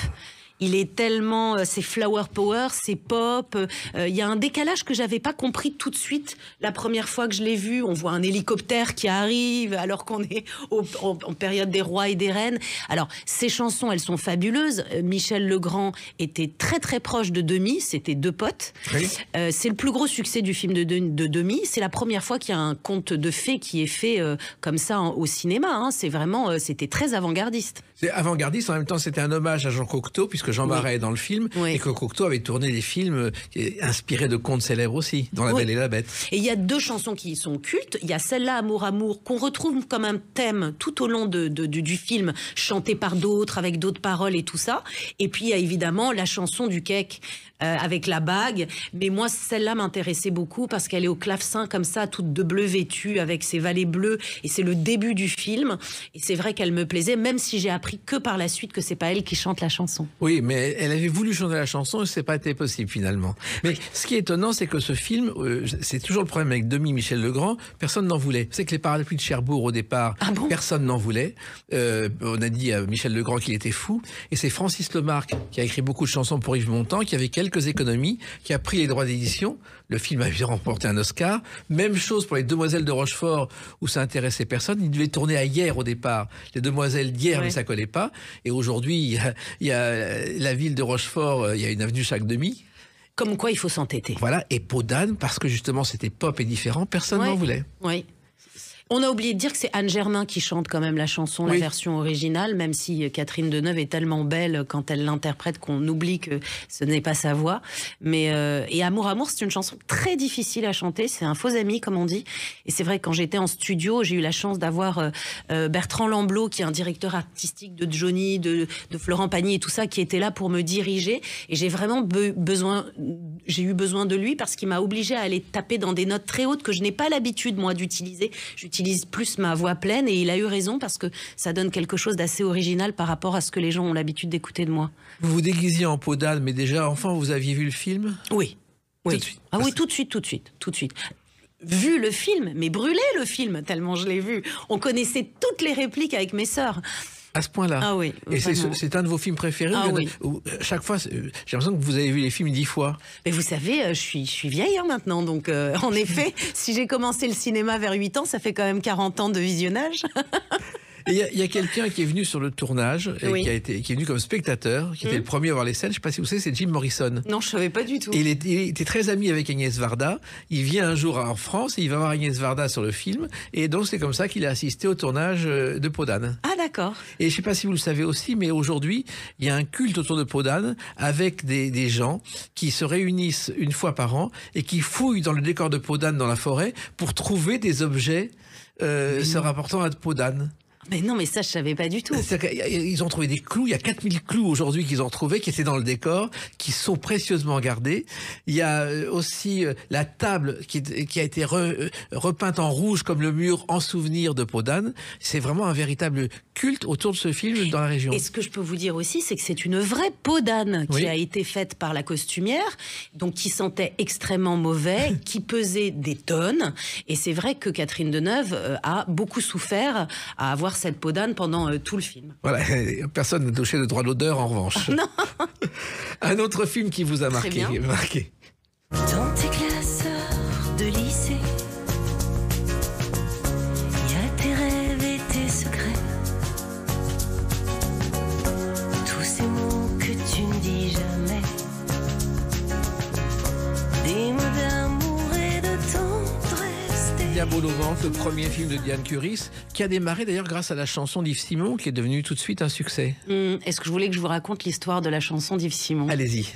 il est tellement, euh, c'est flower power, c'est pop. Euh, il y a un décalage que j'avais pas compris tout de suite la première fois que je l'ai vu. On voit un hélicoptère qui arrive alors qu'on est en, période des rois et des reines. Alors ces chansons, elles sont fabuleuses. Euh, Michel Legrand était très très proche de Demi, c'était deux potes. c'est le plus gros succès du film de, de, Demi. C'est la première fois qu'il y a un conte de fées qui est fait comme ça au cinéma. Hein. C'est vraiment, c'était très avant-gardiste. C'est avant-gardiste. En même temps, c'était un hommage à Jean Cocteau puisque Jean Barret dans le film et que Cocteau avait tourné des films inspirés de contes célèbres aussi, dans La Belle et la Bête. Et il y a deux chansons qui sont cultes. Il y a celle-là, Amour, Amour, qu'on retrouve comme un thème tout au long du film, chanté par d'autres, avec d'autres paroles et tout ça. Et puis il y a évidemment la chanson du cake euh, avec la bague. Mais moi, celle-là m'intéressait beaucoup parce qu'elle est au clavecin comme ça, toute de bleu vêtue, avec ses valets bleus. Et c'est le début du film. Et c'est vrai qu'elle me plaisait, même si j'ai appris que par la suite que c'est pas elle qui chante la chanson. Oui, mais elle avait voulu chanter la chanson et ce pas été possible finalement. Mais ce qui est étonnant, c'est que ce film, euh, c'est toujours le problème avec Demi-Michel Legrand, personne n'en voulait. C'est que les parapluies de Cherbourg, au départ, ah personne n'en voulait. Euh, on a dit à Michel Legrand qu'il était fou. Et c'est Francis Lemarque, qui a écrit beaucoup de chansons pour Yves Montand, qui avait quelques économies, qui a pris les droits d'édition le film avait remporté un Oscar. Même chose pour Les Demoiselles de Rochefort, où ça intéressait personne. Il devait tourner à hier au départ. Les Demoiselles d'hier, mais ça collait pas. Et aujourd'hui, il, y, a la ville de Rochefort, euh, il y a une avenue chaque demi. Comme quoi, il faut s'entêter. Voilà. Et d'âne, parce que justement, c'était pop et différent, personne n'en voulait. Oui. On a oublié de dire que c'est Anne Germain qui chante quand même la chanson, la version originale, même si euh, Catherine Deneuve est tellement belle euh, quand elle l'interprète qu'on oublie que ce n'est pas sa voix. Mais euh, et Amour Amour, c'est une chanson très difficile à chanter. C'est un faux ami, comme on dit. Et c'est vrai que quand j'étais en studio, j'ai eu la chance d'avoir Bertrand Lamblot, qui est un directeur artistique de Johnny, de, Florent Pagny et tout ça, qui était là pour me diriger. Et j'ai vraiment besoin, j'ai eu besoin de lui parce qu'il m'a obligé à aller taper dans des notes très hautes que je n'ai pas l'habitude moi d'utiliser utilise plus ma voix pleine et il a eu raison parce que ça donne quelque chose d'assez original par rapport à ce que les gens ont l'habitude d'écouter de moi. Vous vous déguisiez en peau d'âne, mais déjà enfin, vous aviez vu le film Oui. Oui. Tout de suite. Ah oui, tout de suite, tout de suite, tout de suite vu le film, mais brûlé le film, tellement je l'ai vu. On connaissait toutes les répliques avec mes sœurs. À ce point-là. Ah oui. Et c'est un de vos films préférés. Ah oui. Euh, chaque fois, euh, j'ai l'impression que vous avez vu les films dix fois. Mais vous savez, euh, je suis, je vieille hein, maintenant, donc en effet, si j'ai commencé le cinéma vers 8 ans, ça fait quand même 40 ans de visionnage. Il y a, quelqu'un qui est venu sur le tournage, et qui, a été, qui est venu comme spectateur, qui était hmm. le premier à voir les scènes. Je ne sais pas si vous savez, c'est Jim Morrison. Non, je ne savais pas du tout. Il, était très ami avec Agnès Varda. Il vient un jour en France et il va voir Agnès Varda sur le film. Et donc, c'est comme ça qu'il a assisté au tournage euh, de Podane. Ah, d'accord. Et je ne sais pas si vous le savez aussi, mais aujourd'hui, il y a un culte autour de Podane avec des, gens qui se réunissent une fois par an et qui fouillent dans le décor de Podane dans la forêt pour trouver des objets euh, se rapportant à Podane. Mais non, mais ça, je savais pas du tout. Ils ont trouvé des clous. Il y a 4000 clous aujourd'hui qu'ils ont trouvés, qui étaient dans le décor, qui sont précieusement gardés. Il y a euh, aussi euh, la table qui, a été euh, repeinte en rouge comme le mur en souvenir de d'âne. C'est vraiment un véritable culte autour de ce film dans la région. Et ce que je peux vous dire aussi, c'est que c'est une vraie d'âne qui a été faite par la costumière, donc qui sentait extrêmement mauvais, qui pesait des tonnes. Et c'est vrai que Catherine Deneuve a beaucoup souffert à avoir cette peau pendant euh, tout le film. Voilà, personne n'a touché le droit d'odeur en revanche. non Un autre film qui vous a marqué. marqué. le premier film de Diane Curis, qui a démarré d'ailleurs grâce à la chanson d'Yves Simon, qui est devenue tout de suite un succès. Hum, est-ce que je voulais que je vous raconte l'histoire de la chanson d'Yves Simon Allez-y.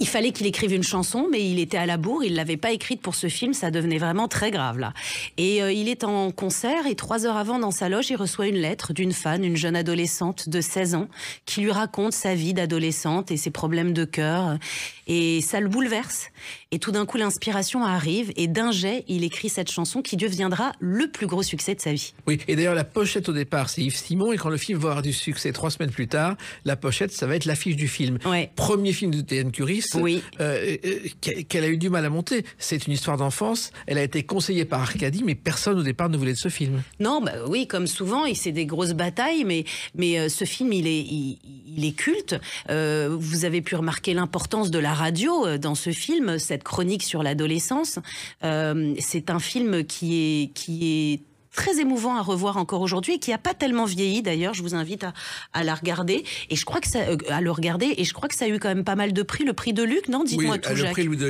Il fallait qu'il écrive une chanson, mais il était à la bourre, il l'avait pas écrite pour ce film, ça devenait vraiment très grave là. Et euh, il est en concert et trois heures avant dans sa loge, il reçoit une lettre d'une fan, une jeune adolescente de 16 ans, qui lui raconte sa vie d'adolescente et ses problèmes de cœur. Et ça le bouleverse. Et tout d'un coup, l'inspiration arrive et d'un jet, il écrit cette chanson qui deviendra le plus gros succès de sa vie. Oui, et d'ailleurs, la pochette au départ, c'est Yves Simon. Et quand le film va avoir du succès trois semaines plus tard, la pochette, ça va être l'affiche du film. Premier film de Tn Curis, oui. Euh, euh, qu'elle a eu du mal à monter. C'est une histoire d'enfance. Elle a été conseillée par Arcadie, mais personne au départ ne voulait de ce film. Non, bah oui, comme souvent, c'est des grosses batailles, mais, mais euh, ce film, il est, il, est culte. vous avez pu remarquer l'importance de la radio euh, dans ce film, cette chronique sur l'adolescence. Euh, c'est un film qui est, qui est très émouvant à revoir encore aujourd'hui qui n'a pas tellement vieilli d'ailleurs. Je vous invite à, la regarder et je crois que ça, euh, à le regarder et je crois que ça a eu quand même pas mal de prix. Le prix de Luc, non Dites-moi tout, le Le prix de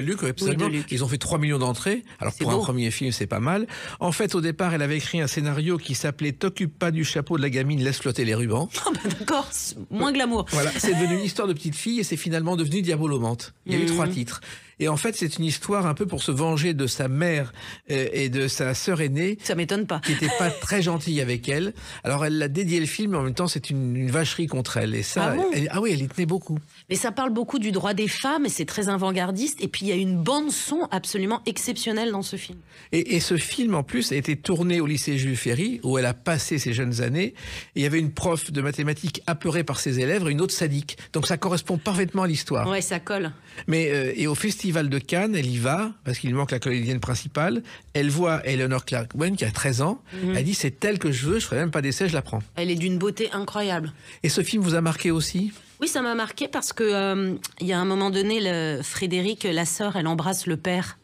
Luc, Ils ont fait 3 millions d'entrées. Alors pour un premier film, c'est pas mal. En fait, au départ, elle avait écrit un scénario qui s'appelait T'occupe pas du chapeau de la gamine, laisse flotter les rubans. Ah, bah, d'accord, moins glamour. Voilà, c'est devenu une histoire de petite fille et c'est finalement devenu Diabolomante. Il y a eu mmh. trois titres. Et en fait, c'est une histoire un peu pour se venger de sa mère euh, et de sa sœur aînée. Ça m'étonne pas. Qui n'était pas très gentille avec elle. Alors, elle l'a dédié le film, mais en même temps, c'est une, vacherie contre elle. Et ça, ah, ah, oui, elle y tenait beaucoup. Mais ça parle beaucoup du droit des femmes, et c'est très avant-gardiste. Et puis, il y a une bande-son absolument exceptionnelle dans ce film. Et, ce film, en plus, a été tourné au lycée Jules Ferry, où elle a passé ses jeunes années. il y avait une prof de mathématiques apeurée par ses élèves, une autre sadique. Donc, ça correspond parfaitement à l'histoire. Ouais, ça colle. Mais, euh, et au festival, Festival de Cannes, elle y va, parce qu'il manque la comédienne principale. Elle voit Eleanor Clark Wayne, qui a 13 ans. Mhm. Elle dit, c'est elle que je veux, je ferai même pas d'essai, je la prends. Elle est d'une beauté incroyable. Et ce film vous a marqué aussi oui, ça m'a marqué parce que euh, il y a un moment donné, le, Frédéric, la sœur, elle embrasse le père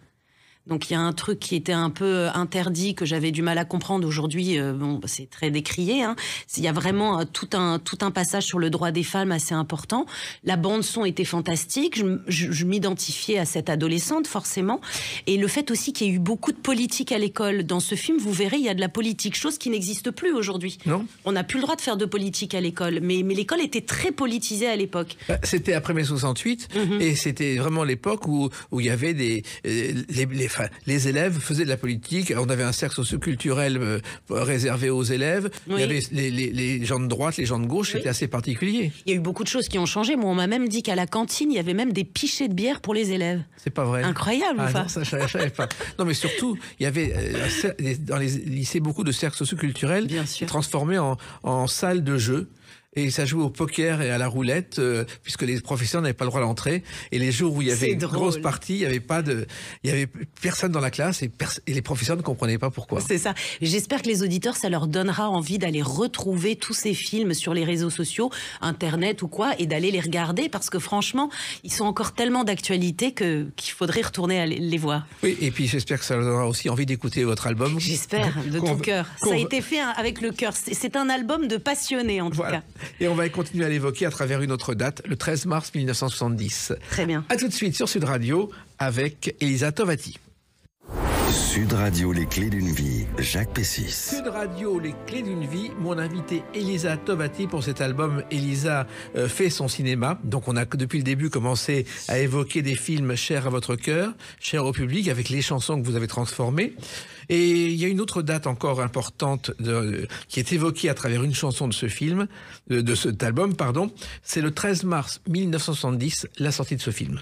donc il y a un truc qui était un peu euh, interdit que j'avais du mal à comprendre. Aujourd'hui, euh, bon, bah, c'est très décrié. Hein. Il y a vraiment euh, tout un tout un passage sur le droit des femmes assez important. La bande son était fantastique. Je, m'identifiais à cette adolescente forcément. Et le fait aussi qu'il y ait eu beaucoup de politique à l'école dans ce film, vous verrez, il y a de la politique, chose qui n'existe plus aujourd'hui. On n'a plus le droit de faire de politique à l'école, mais mais l'école était très politisée à l'époque. Bah, c'était après mai 68 mmh et c'était vraiment l'époque où il y avait des les les élèves faisaient de la politique. on avait un cercle socioculturel euh, réservé aux élèves. Il y avait les, gens de droite, les gens de gauche, c'était assez particulier. Il y a eu beaucoup de choses qui ont changé. Moi, on m'a même dit qu'à la cantine, il y avait même des pichets de bière pour les élèves. C'est pas vrai. Incroyable, ah non, ça, non, mais surtout, il y avait euh, dans les lycées beaucoup de cercles socioculturels transformés en, en salles de jeux et ça joue au poker et à la roulette, euh, puisque les professeurs n'avaient pas le droit d'entrer Et les jours où il y avait une grosse partie, il n'y avait pas de, il y avait personne dans la classe et, les professeurs ne comprenaient pas pourquoi. C'est ça. J'espère que les auditeurs, ça leur donnera envie d'aller retrouver tous ces films sur les réseaux sociaux, internet ou quoi, et d'aller les regarder parce que franchement, ils sont encore tellement d'actualité que qu'il faudrait retourner à les voir. Oui, et puis j'espère que ça leur donnera aussi envie d'écouter votre album. J'espère de tout cœur. Ça a été fait hein, avec le cœur. C'est un album de passionnés en tout cas. Et on va continuer à l'évoquer à travers une autre date, le 13 mars 1970. Très bien. A tout de suite sur Sud Radio avec Elisa Tovati. Sud Radio, les clés d'une vie, Jacques Pessis. Sud Radio, les clés d'une vie, mon invité Elisa Tovati pour cet album. Elisa euh, fait son cinéma. Donc, on a depuis le début commencé à évoquer des films chers à votre cœur, chers au public, avec les chansons que vous avez transformées. Et il y a une autre date encore importante de, qui est évoquée à travers une chanson de ce film, euh, de cet album, pardon. C'est le 13 mars 1970, la sortie de ce film.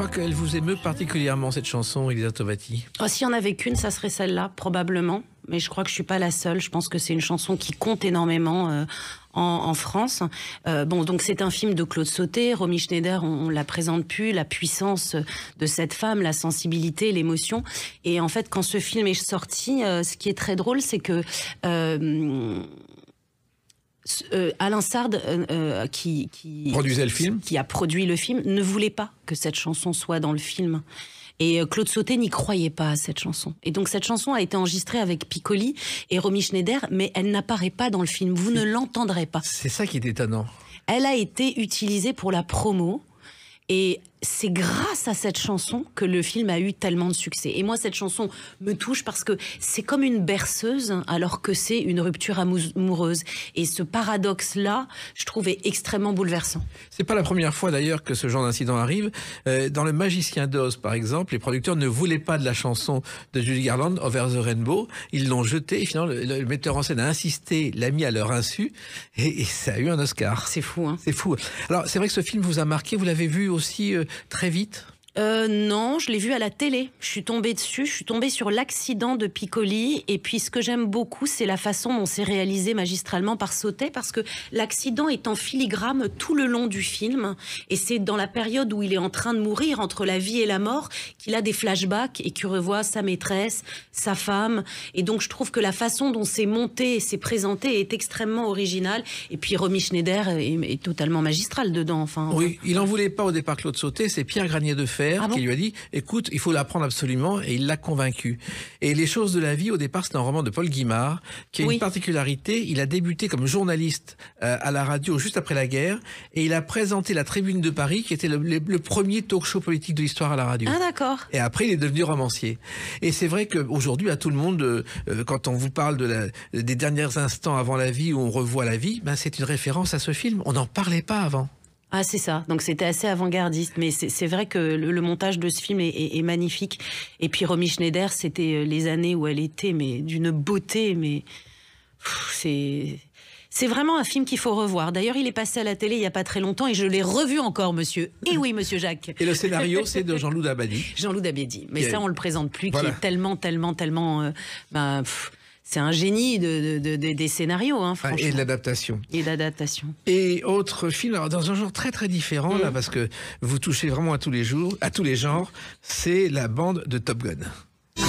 Je crois qu'elle vous émeut particulièrement, cette chanson, Elisa Tovati. Oh, si en avait qu'une, ça serait celle-là, probablement. Mais je crois que je suis pas la seule. Je pense que c'est une chanson qui compte énormément euh, en, France. Euh, bon, donc c'est un film de Claude Sauté. Romy Schneider, on, ne la présente plus. La puissance de cette femme, la sensibilité, l'émotion. Et en fait, quand ce film est sorti, euh, ce qui est très drôle, c'est que euh, Alain Sard, euh, euh, qui, qui a produit le film, ne voulait pas que cette chanson soit dans le film. Et Claude Sauté n'y croyait pas à cette chanson. Et donc cette chanson a été enregistrée avec Piccoli et Romy Schneider, mais elle n'apparaît pas dans le film. Vous ne l'entendrez pas. C'est ça qui est étonnant. Elle a été utilisée pour la promo. Et c'est grâce à cette chanson que le film a eu tellement de succès. Et moi, cette chanson me touche parce que c'est comme une berceuse, hein, alors que c'est une rupture amoureuse. Et ce paradoxe-là, je trouvais extrêmement bouleversant. C'est pas la première fois d'ailleurs que ce genre d'incident arrive. Euh, dans Le Magicien d'Oz, par exemple, les producteurs ne voulaient pas de la chanson de Julie Garland, Over the Rainbow. Ils l'ont jetée. Et finalement, le, metteur en scène a insisté, l'a mis à leur insu. Et, ça a eu un Oscar. C'est fou, hein C'est fou. Alors, c'est vrai que ce film vous a marqué. Vous l'avez vu aussi. Euh, très vite euh, non, je l'ai vu à la télé. Je suis tombée dessus. Je suis tombée sur l'accident de Piccoli. Et puis, ce que j'aime beaucoup, c'est la façon dont c'est réalisé magistralement par Sautet, parce que l'accident est en filigrane tout le long du film. Et c'est dans la période où il est en train de mourir, entre la vie et la mort, qu'il a des flashbacks et qu'il revoit sa maîtresse, sa femme. Et donc, je trouve que la façon dont c'est monté et c'est présenté est extrêmement originale. Et puis, Romy Schneider est, totalement magistral dedans. Enfin, oui, il en voulait pas au départ Claude Sautet. C'est Pierre Granier de Fer ah qui lui a dit écoute, il faut l'apprendre absolument, et il l'a convaincu. Et Les choses de la vie, au départ, c'est un roman de Paul Guimard qui a une particularité. Il a débuté comme journaliste euh, à la radio juste après la guerre, et il a présenté la Tribune de Paris, qui était le, premier talk-show politique de l'histoire à la radio. Ah d'accord. Et après, il est devenu romancier. Et c'est vrai qu'aujourd'hui, à tout le monde, euh, quand on vous parle des derniers instants avant la vie où on revoit la vie, ben, c'est une référence à ce film. On n'en parlait pas avant. Ah, c'est ça. Donc c'était assez avant-gardiste. Mais c'est vrai que le, montage de ce film est, magnifique. Et puis Romy Schneider, c'était euh, les années où elle était, mais d'une beauté, mais. C'est. C'est vraiment un film qu'il faut revoir. D'ailleurs, il est passé à la télé il n'y a pas très longtemps et je l'ai revu encore, monsieur. Et eh oui, monsieur Jacques. Et le scénario, c'est de Jean-Loup Dabadi. Jean-Loup Dabadi. Mais ça, on le présente plus, qui est tellement, tellement, tellement. Euh, ben, c'est un génie des scénarios, franchement. Ah, et de l'adaptation. Et d'adaptation. Et autre film, dans un genre très très différent, là, mm. parce que vous touchez vraiment à tous les jours, à tous les genres, c'est la bande de Top Gun. Ah,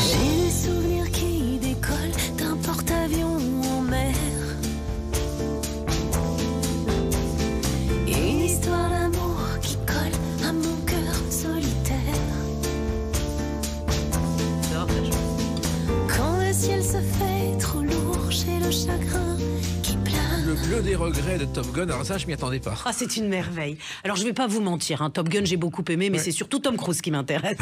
des regrets de Top Gun. Alors ça, je m'y attendais pas. Ah, c'est une merveille. Alors je vais pas vous mentir, hein. Top Gun, j'ai beaucoup aimé, mais c'est surtout Tom Cruise qui m'intéresse.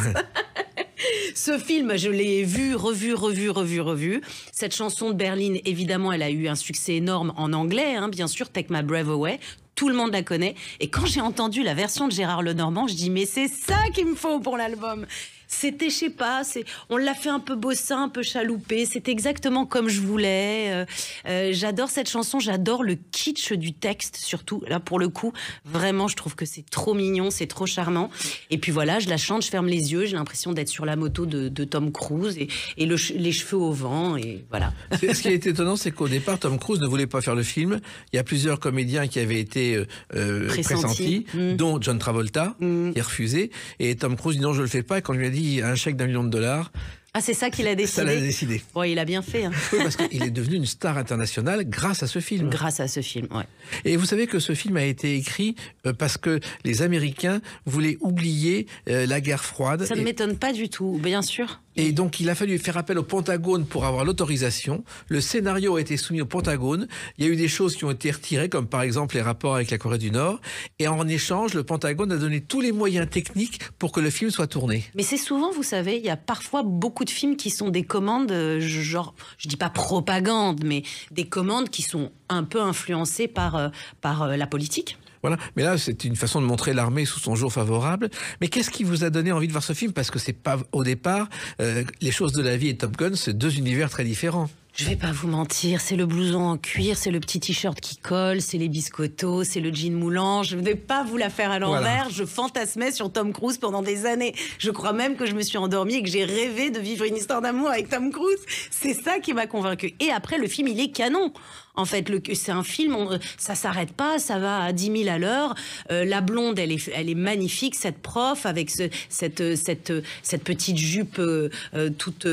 Ce film, je l'ai vu, revu, revu, revu, revu. Cette chanson de Berlin, évidemment, elle a eu un succès énorme en anglais, hein, bien sûr, Take My Breath Away tout le monde la connaît. Et quand j'ai entendu la version de Gérard Lenormand, je dis mais c'est ça qu'il me faut pour l'album. C'était, je sais pas, on l'a fait un peu bossin, un peu chaloupé. c'est exactement comme je voulais. Euh, euh, j'adore cette chanson, j'adore le kitsch du texte, surtout. Là, pour le coup, vraiment, je trouve que c'est trop mignon, c'est trop charmant. Et puis voilà, je la chante, je ferme les yeux, j'ai l'impression d'être sur la moto de, Tom Cruise et, les cheveux au vent. Et voilà. Ce qui est étonnant, c'est qu'au départ, Tom Cruise ne voulait pas faire le film. Il y a plusieurs comédiens qui avaient été euh, pressentis, mm. dont John Travolta, mm. qui a refusé. Et Tom Cruise dit non, je le fais pas. Et quand je lui a dit un chèque d'un million de dollars. Ah, c'est ça qu'il a décidé. Ça l'a décidé. il a bien fait. Hein. parce qu'il est devenu une star internationale grâce à ce film. Grâce à ce film, oui. Et vous savez que ce film a été écrit euh, parce que les Américains voulaient oublier euh, la guerre froide. Ça ne m'étonne pas du tout, bien sûr. Et donc, il a fallu faire appel au Pentagone pour avoir l'autorisation. Le scénario a été soumis au Pentagone. Il y a eu des choses qui ont été retirées, comme par exemple les rapports avec la Corée du Nord. Et en échange, le Pentagone a donné tous les moyens techniques pour que le film soit tourné. Mais c'est souvent, vous savez, il y a parfois beaucoup de films qui sont des commandes, euh, genre, je dis pas propagande, mais des commandes qui sont un peu influencées par, euh, par euh, la politique. Mais là, c'est une façon de montrer l'armée sous son jour favorable. Mais qu'est-ce qui vous a donné envie de voir ce film Parce que c'est pas au départ euh, les choses de la vie et Top Gun, c'est deux univers très différents. Je vais pas vous mentir, c'est le blouson en cuir, c'est le petit t-shirt qui colle, c'est les biscottos, c'est le jean moulant. Je ne vais pas vous la faire à l'envers. Je fantasmais sur Tom Cruise pendant des années. Je crois même que je me suis endormie et que j'ai rêvé de vivre une histoire d'amour avec Tom Cruise. C'est ça qui m'a convaincu Et après, le film, il est canon. En fait, c'est un film, ça s'arrête pas, ça va à 10 000 à l'heure. Euh, la blonde, elle est, elle est magnifique, cette prof, avec euh, euh, cette, petite jupe toute,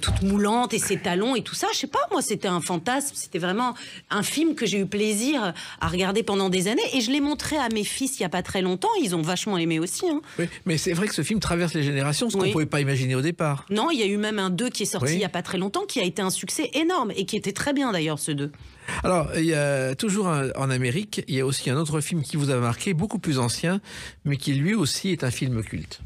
toute moulante et ses talons et tout ça. Je sais pas, moi, c'était un fantasme, c'était vraiment un film que j'ai eu plaisir à regarder pendant des années. Et je l'ai montré à mes fils il y a pas très longtemps, ils ont vachement aimé aussi. Hein. mais c'est vrai que ce film traverse les générations, ce qu'on ne pouvait pas imaginer au départ. Non, il y a eu même un 2 qui est sorti il y a pas très longtemps, qui a été un succès énorme et qui était très bien d'ailleurs, ce deux. Alors, il y a, toujours en Amérique, il y a aussi un autre film qui vous a marqué, beaucoup plus ancien, mais qui lui aussi est un film culte.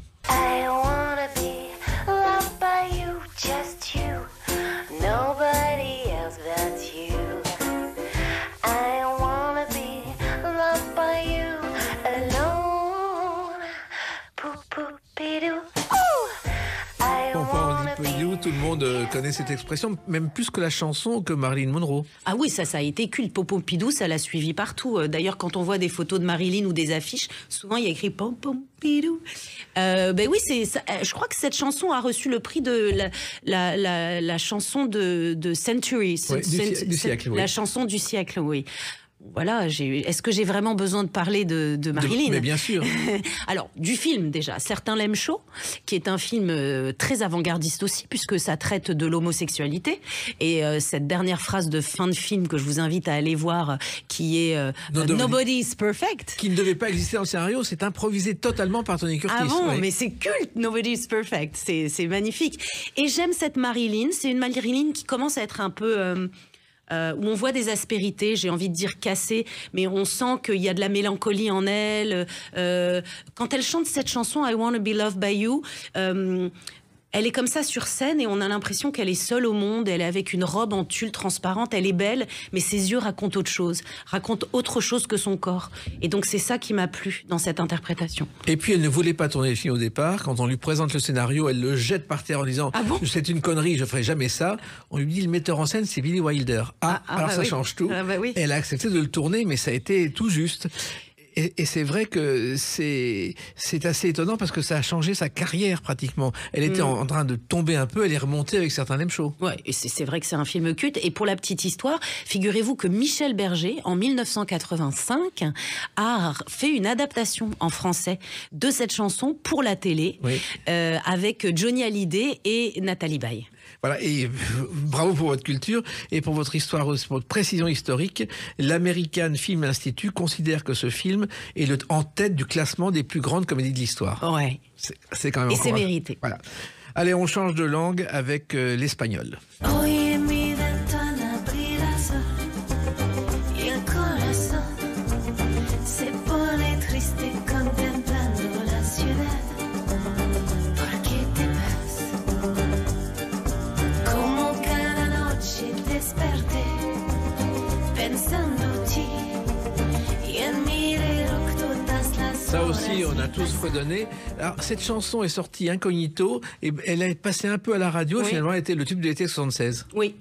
de euh, connaît cette expression, même plus que la chanson que Marilyn Monroe. Ah oui, ça, ça a été culte. Pompidou, ça l'a suivi partout. Euh, d'ailleurs, quand on voit des photos de Marilyn ou des affiches, souvent il y a écrit Pompidou Euh, ben oui, c'est, euh, je crois que cette chanson a reçu le prix de la, chanson de, Century. La chanson du siècle, oui voilà, est-ce que j'ai vraiment besoin de parler de, Marilyn bien sûr. Alors, du film déjà, Certains l'aiment chaud, qui est un film euh, très avant-gardiste aussi, puisque ça traite de l'homosexualité. Et euh, cette dernière phrase de fin de film que je vous invite à aller voir, qui est euh, Nobody's Nobody perfect. Qui ne devait pas exister en scénario, c'est improvisé totalement par Tony Curtis. Ah bon, mais c'est culte, Nobody is perfect. C'est magnifique. Et j'aime cette Marilyn, c'est une Marilyn qui commence à être un peu euh, où on voit des aspérités, j'ai envie de dire cassées, mais on sent qu'il y a de la mélancolie en elle. Euh, euh, quand elle chante cette chanson I Want to Be Loved by You, elle est comme ça sur scène et on a l'impression qu'elle est seule au monde. Elle est avec une robe en tulle transparente. Elle est belle, mais ses yeux racontent autre chose, racontent autre chose que son corps. Et donc c'est ça qui m'a plu dans cette interprétation. Et puis elle ne voulait pas tourner le film au départ. Quand on lui présente le scénario, elle le jette par terre en disant ah c'est une connerie, je ferai jamais ça. On lui dit le metteur en scène c'est Billy Wilder. Ah, ah, ah alors bah ça change tout. Ah, bah elle a accepté de le tourner, mais ça a été tout juste et, c'est vrai que c'est assez étonnant parce que ça a changé sa carrière pratiquement. Elle était mm. en, train de tomber un peu, elle est remontée avec certains mêmes shows. Ouais, c'est vrai que c'est un film culte. Et pour la petite histoire, figurez-vous que Michel Berger, en 1985, a fait une adaptation en français de cette chanson pour la télé euh, avec Johnny Hallyday et Nathalie Baye. Voilà, et bravo pour votre culture et pour votre histoire, pour votre précision historique. L'American Film Institute considère que ce film est en tête du classement des plus grandes comédies de l'histoire. Ouais. C'est quand même. Et c'est mérité. Voilà. Allez, on change de langue avec euh, l'espagnol. Oui. Là aussi, on a tous fredonné. Alors, cette chanson est sortie incognito et elle est passée un peu à la radio. Finalement, elle était le tube de l'été 76. Oui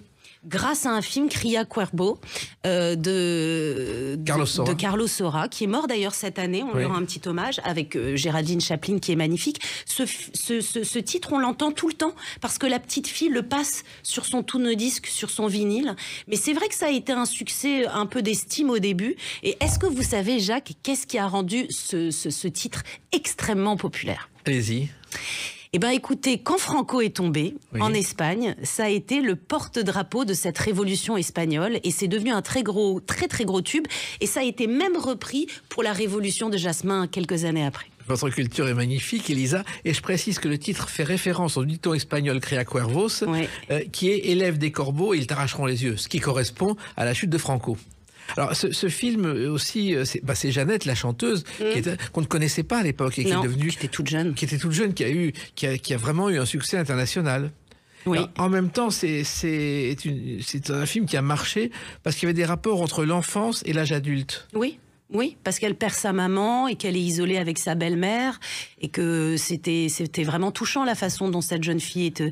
grâce à un film Cria Cuervo euh, de, Carlos de, Carlos Sora, qui est mort d'ailleurs cette année. On lui rend un petit hommage avec euh, Géraldine Chaplin, qui est magnifique. Ce, titre, on l'entend tout le temps parce que la petite fille le passe sur son tourne-disque, sur son vinyle. Mais c'est vrai que ça a été un succès un peu d'estime au début. Et est-ce que vous savez, Jacques, qu'est-ce qui a rendu ce, ce titre extrêmement populaire Allez-y. Eh bien, écoutez, quand Franco est tombé en Espagne, ça a été le porte-drapeau de cette révolution espagnole et c'est devenu un très gros, très très gros tube. Et ça a été même repris pour la révolution de Jasmin quelques années après. Votre culture est magnifique, Elisa, et je précise que le titre fait référence au dicton espagnol à Cuervos, euh, qui est Élève des corbeaux, ils t'arracheront les yeux, ce qui correspond à la chute de Franco. Alors, ce, film aussi, euh, bah, c'est Jeannette, la chanteuse, mm. qu'on ne connaissait pas à l'époque et qui est devenue. Qui était toute jeune. Qui était toute jeune, qui a, eu, qui a, vraiment eu un succès international. Oui. en même temps, c'est un film qui a marché parce qu'il y avait des rapports entre l'enfance et l'âge adulte. Oui. Oui, parce qu'elle perd sa maman et qu'elle est isolée avec sa belle-mère et que c'était c'était vraiment touchant la façon dont cette jeune fille est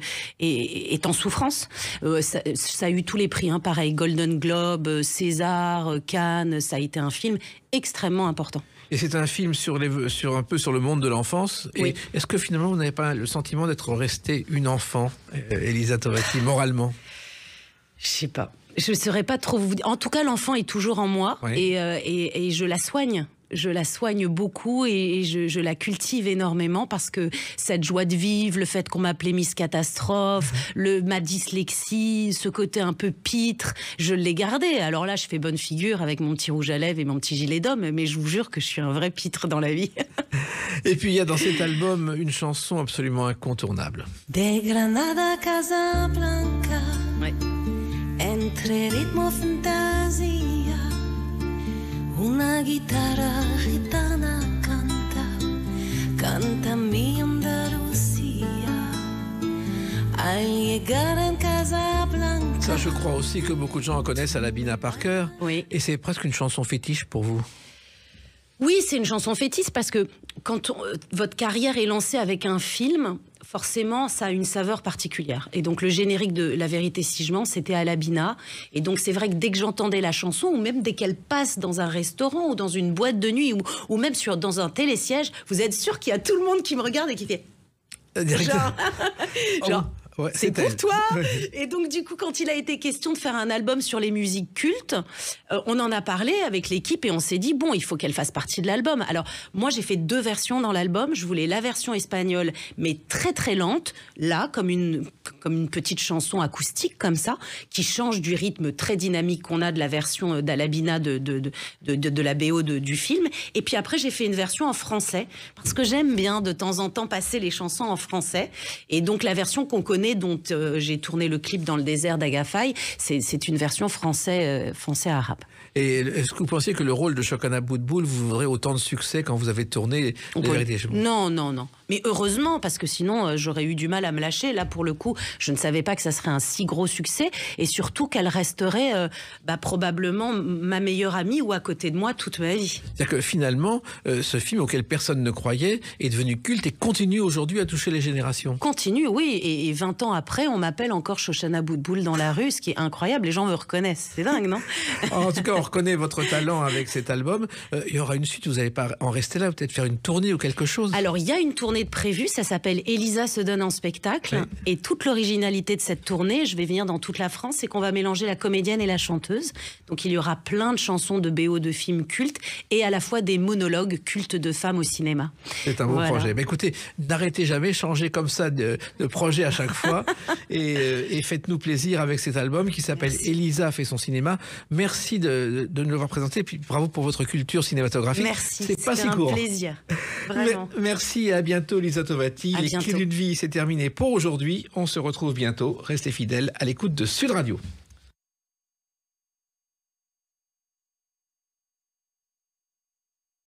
est, en souffrance. Euh, ça, a eu tous les prix, hein. pareil Golden Globe, euh, César, euh, Cannes, ça a été un film extrêmement important. Et c'est un film sur les sur un peu sur le monde de l'enfance. Est-ce que finalement vous n'avez pas le sentiment d'être resté une enfant, Elisa Toretti, moralement Je sais pas. Je ne pas trop vous En tout cas, l'enfant est toujours en moi euh, et, je la soigne je la soigne beaucoup et, je, la cultive énormément parce que cette joie de vivre, le fait qu'on m'appelait Miss Catastrophe, mhm. le, ma dyslexie, ce côté un peu pitre, je l'ai gardé. Alors là, je fais bonne figure avec mon petit rouge à lèvres et mon petit gilet d'homme, mais je vous jure que je suis un vrai pitre dans la vie. et puis il y a dans cet album une chanson absolument incontournable. De Granada Casablanca entre ritmo fantasia, una guitare gitana canta canta mi casa blanca ça je crois aussi que beaucoup de gens en connaissent Bina Parker et c'est presque une chanson fétiche pour vous oui, c'est une chanson fétiche parce que quand euh, votre carrière est lancée avec un film, forcément, ça a une saveur particulière. Et donc, le générique de La vérité si je mens, c'était à l'Abina. Et donc, c'est vrai que dès que j'entendais la chanson, ou même dès qu'elle passe dans un restaurant, ou dans une boîte de nuit, ou, même sur, dans un télésiège, vous êtes sûr qu'il y a tout le monde qui me regarde et qui fait. Euh, genre, genre oh c'est pour toi. Et donc, du coup, quand il a été question de faire un album sur les musiques cultes, euh, on en a parlé avec l'équipe et on s'est dit, bon, il faut qu'elle fasse partie de l'album. Alors, moi, j'ai fait deux versions dans l'album. Je voulais la version espagnole, mais très, très lente, là, comme une, comme une petite chanson acoustique, comme ça, qui change du rythme très dynamique qu'on a de la version euh, d'Alabina de de, de, de, la BO du film. Et puis après, j'ai fait une version en français, parce que j'aime bien de temps en temps passer les chansons en français. Et donc, la version qu'on connaît dont euh, j'ai tourné le clip dans le désert d'Agafay. C'est une version français, euh, français arabe. Et est-ce que vous pensiez que le rôle de Chokana Boudboul vous aurait autant de succès quand vous avez tourné les peut... Non, non, non. Mais heureusement, parce que sinon, euh, j'aurais eu du mal à me lâcher. Là, pour le coup, je ne savais pas que ça serait un si gros succès. Et surtout qu'elle resterait euh, bah, probablement ma meilleure amie ou à côté de moi toute ma vie. C'est-à-dire que finalement, euh, ce film auquel personne ne croyait est devenu culte et continue aujourd'hui à toucher les générations. Continue, oui. Et, 20 ans après, on m'appelle encore Shoshana Boudboul dans la rue, ce qui est incroyable. Les gens me reconnaissent. C'est dingue, non En tout cas, on reconnaît votre talent avec cet album. Il y aura une suite, vous n'allez pas en rester là, peut-être faire une tournée ou quelque chose Alors, il y a une tournée prévu ça s'appelle Elisa se donne en spectacle. Et toute l'originalité de cette tournée, je vais venir dans toute la France, c'est qu'on va mélanger la comédienne et la chanteuse. Donc il y aura plein de chansons de BO de films cultes et à la fois des monologues cultes de femmes au cinéma. C'est un beau projet. Mais écoutez, n'arrêtez jamais, changez comme ça de, projet à chaque fois euh, et, faites-nous plaisir avec cet album qui s'appelle Elisa fait son cinéma. Merci de, nous le représenter et puis bravo pour votre culture cinématographique. Merci, c'est pas si un plaisir. Vraiment. Merci et à bientôt bientôt, Lisa Tovati. Les clés d'une vie, c'est terminé pour aujourd'hui. On se retrouve bientôt. Restez fidèles à l'écoute de Sud Radio.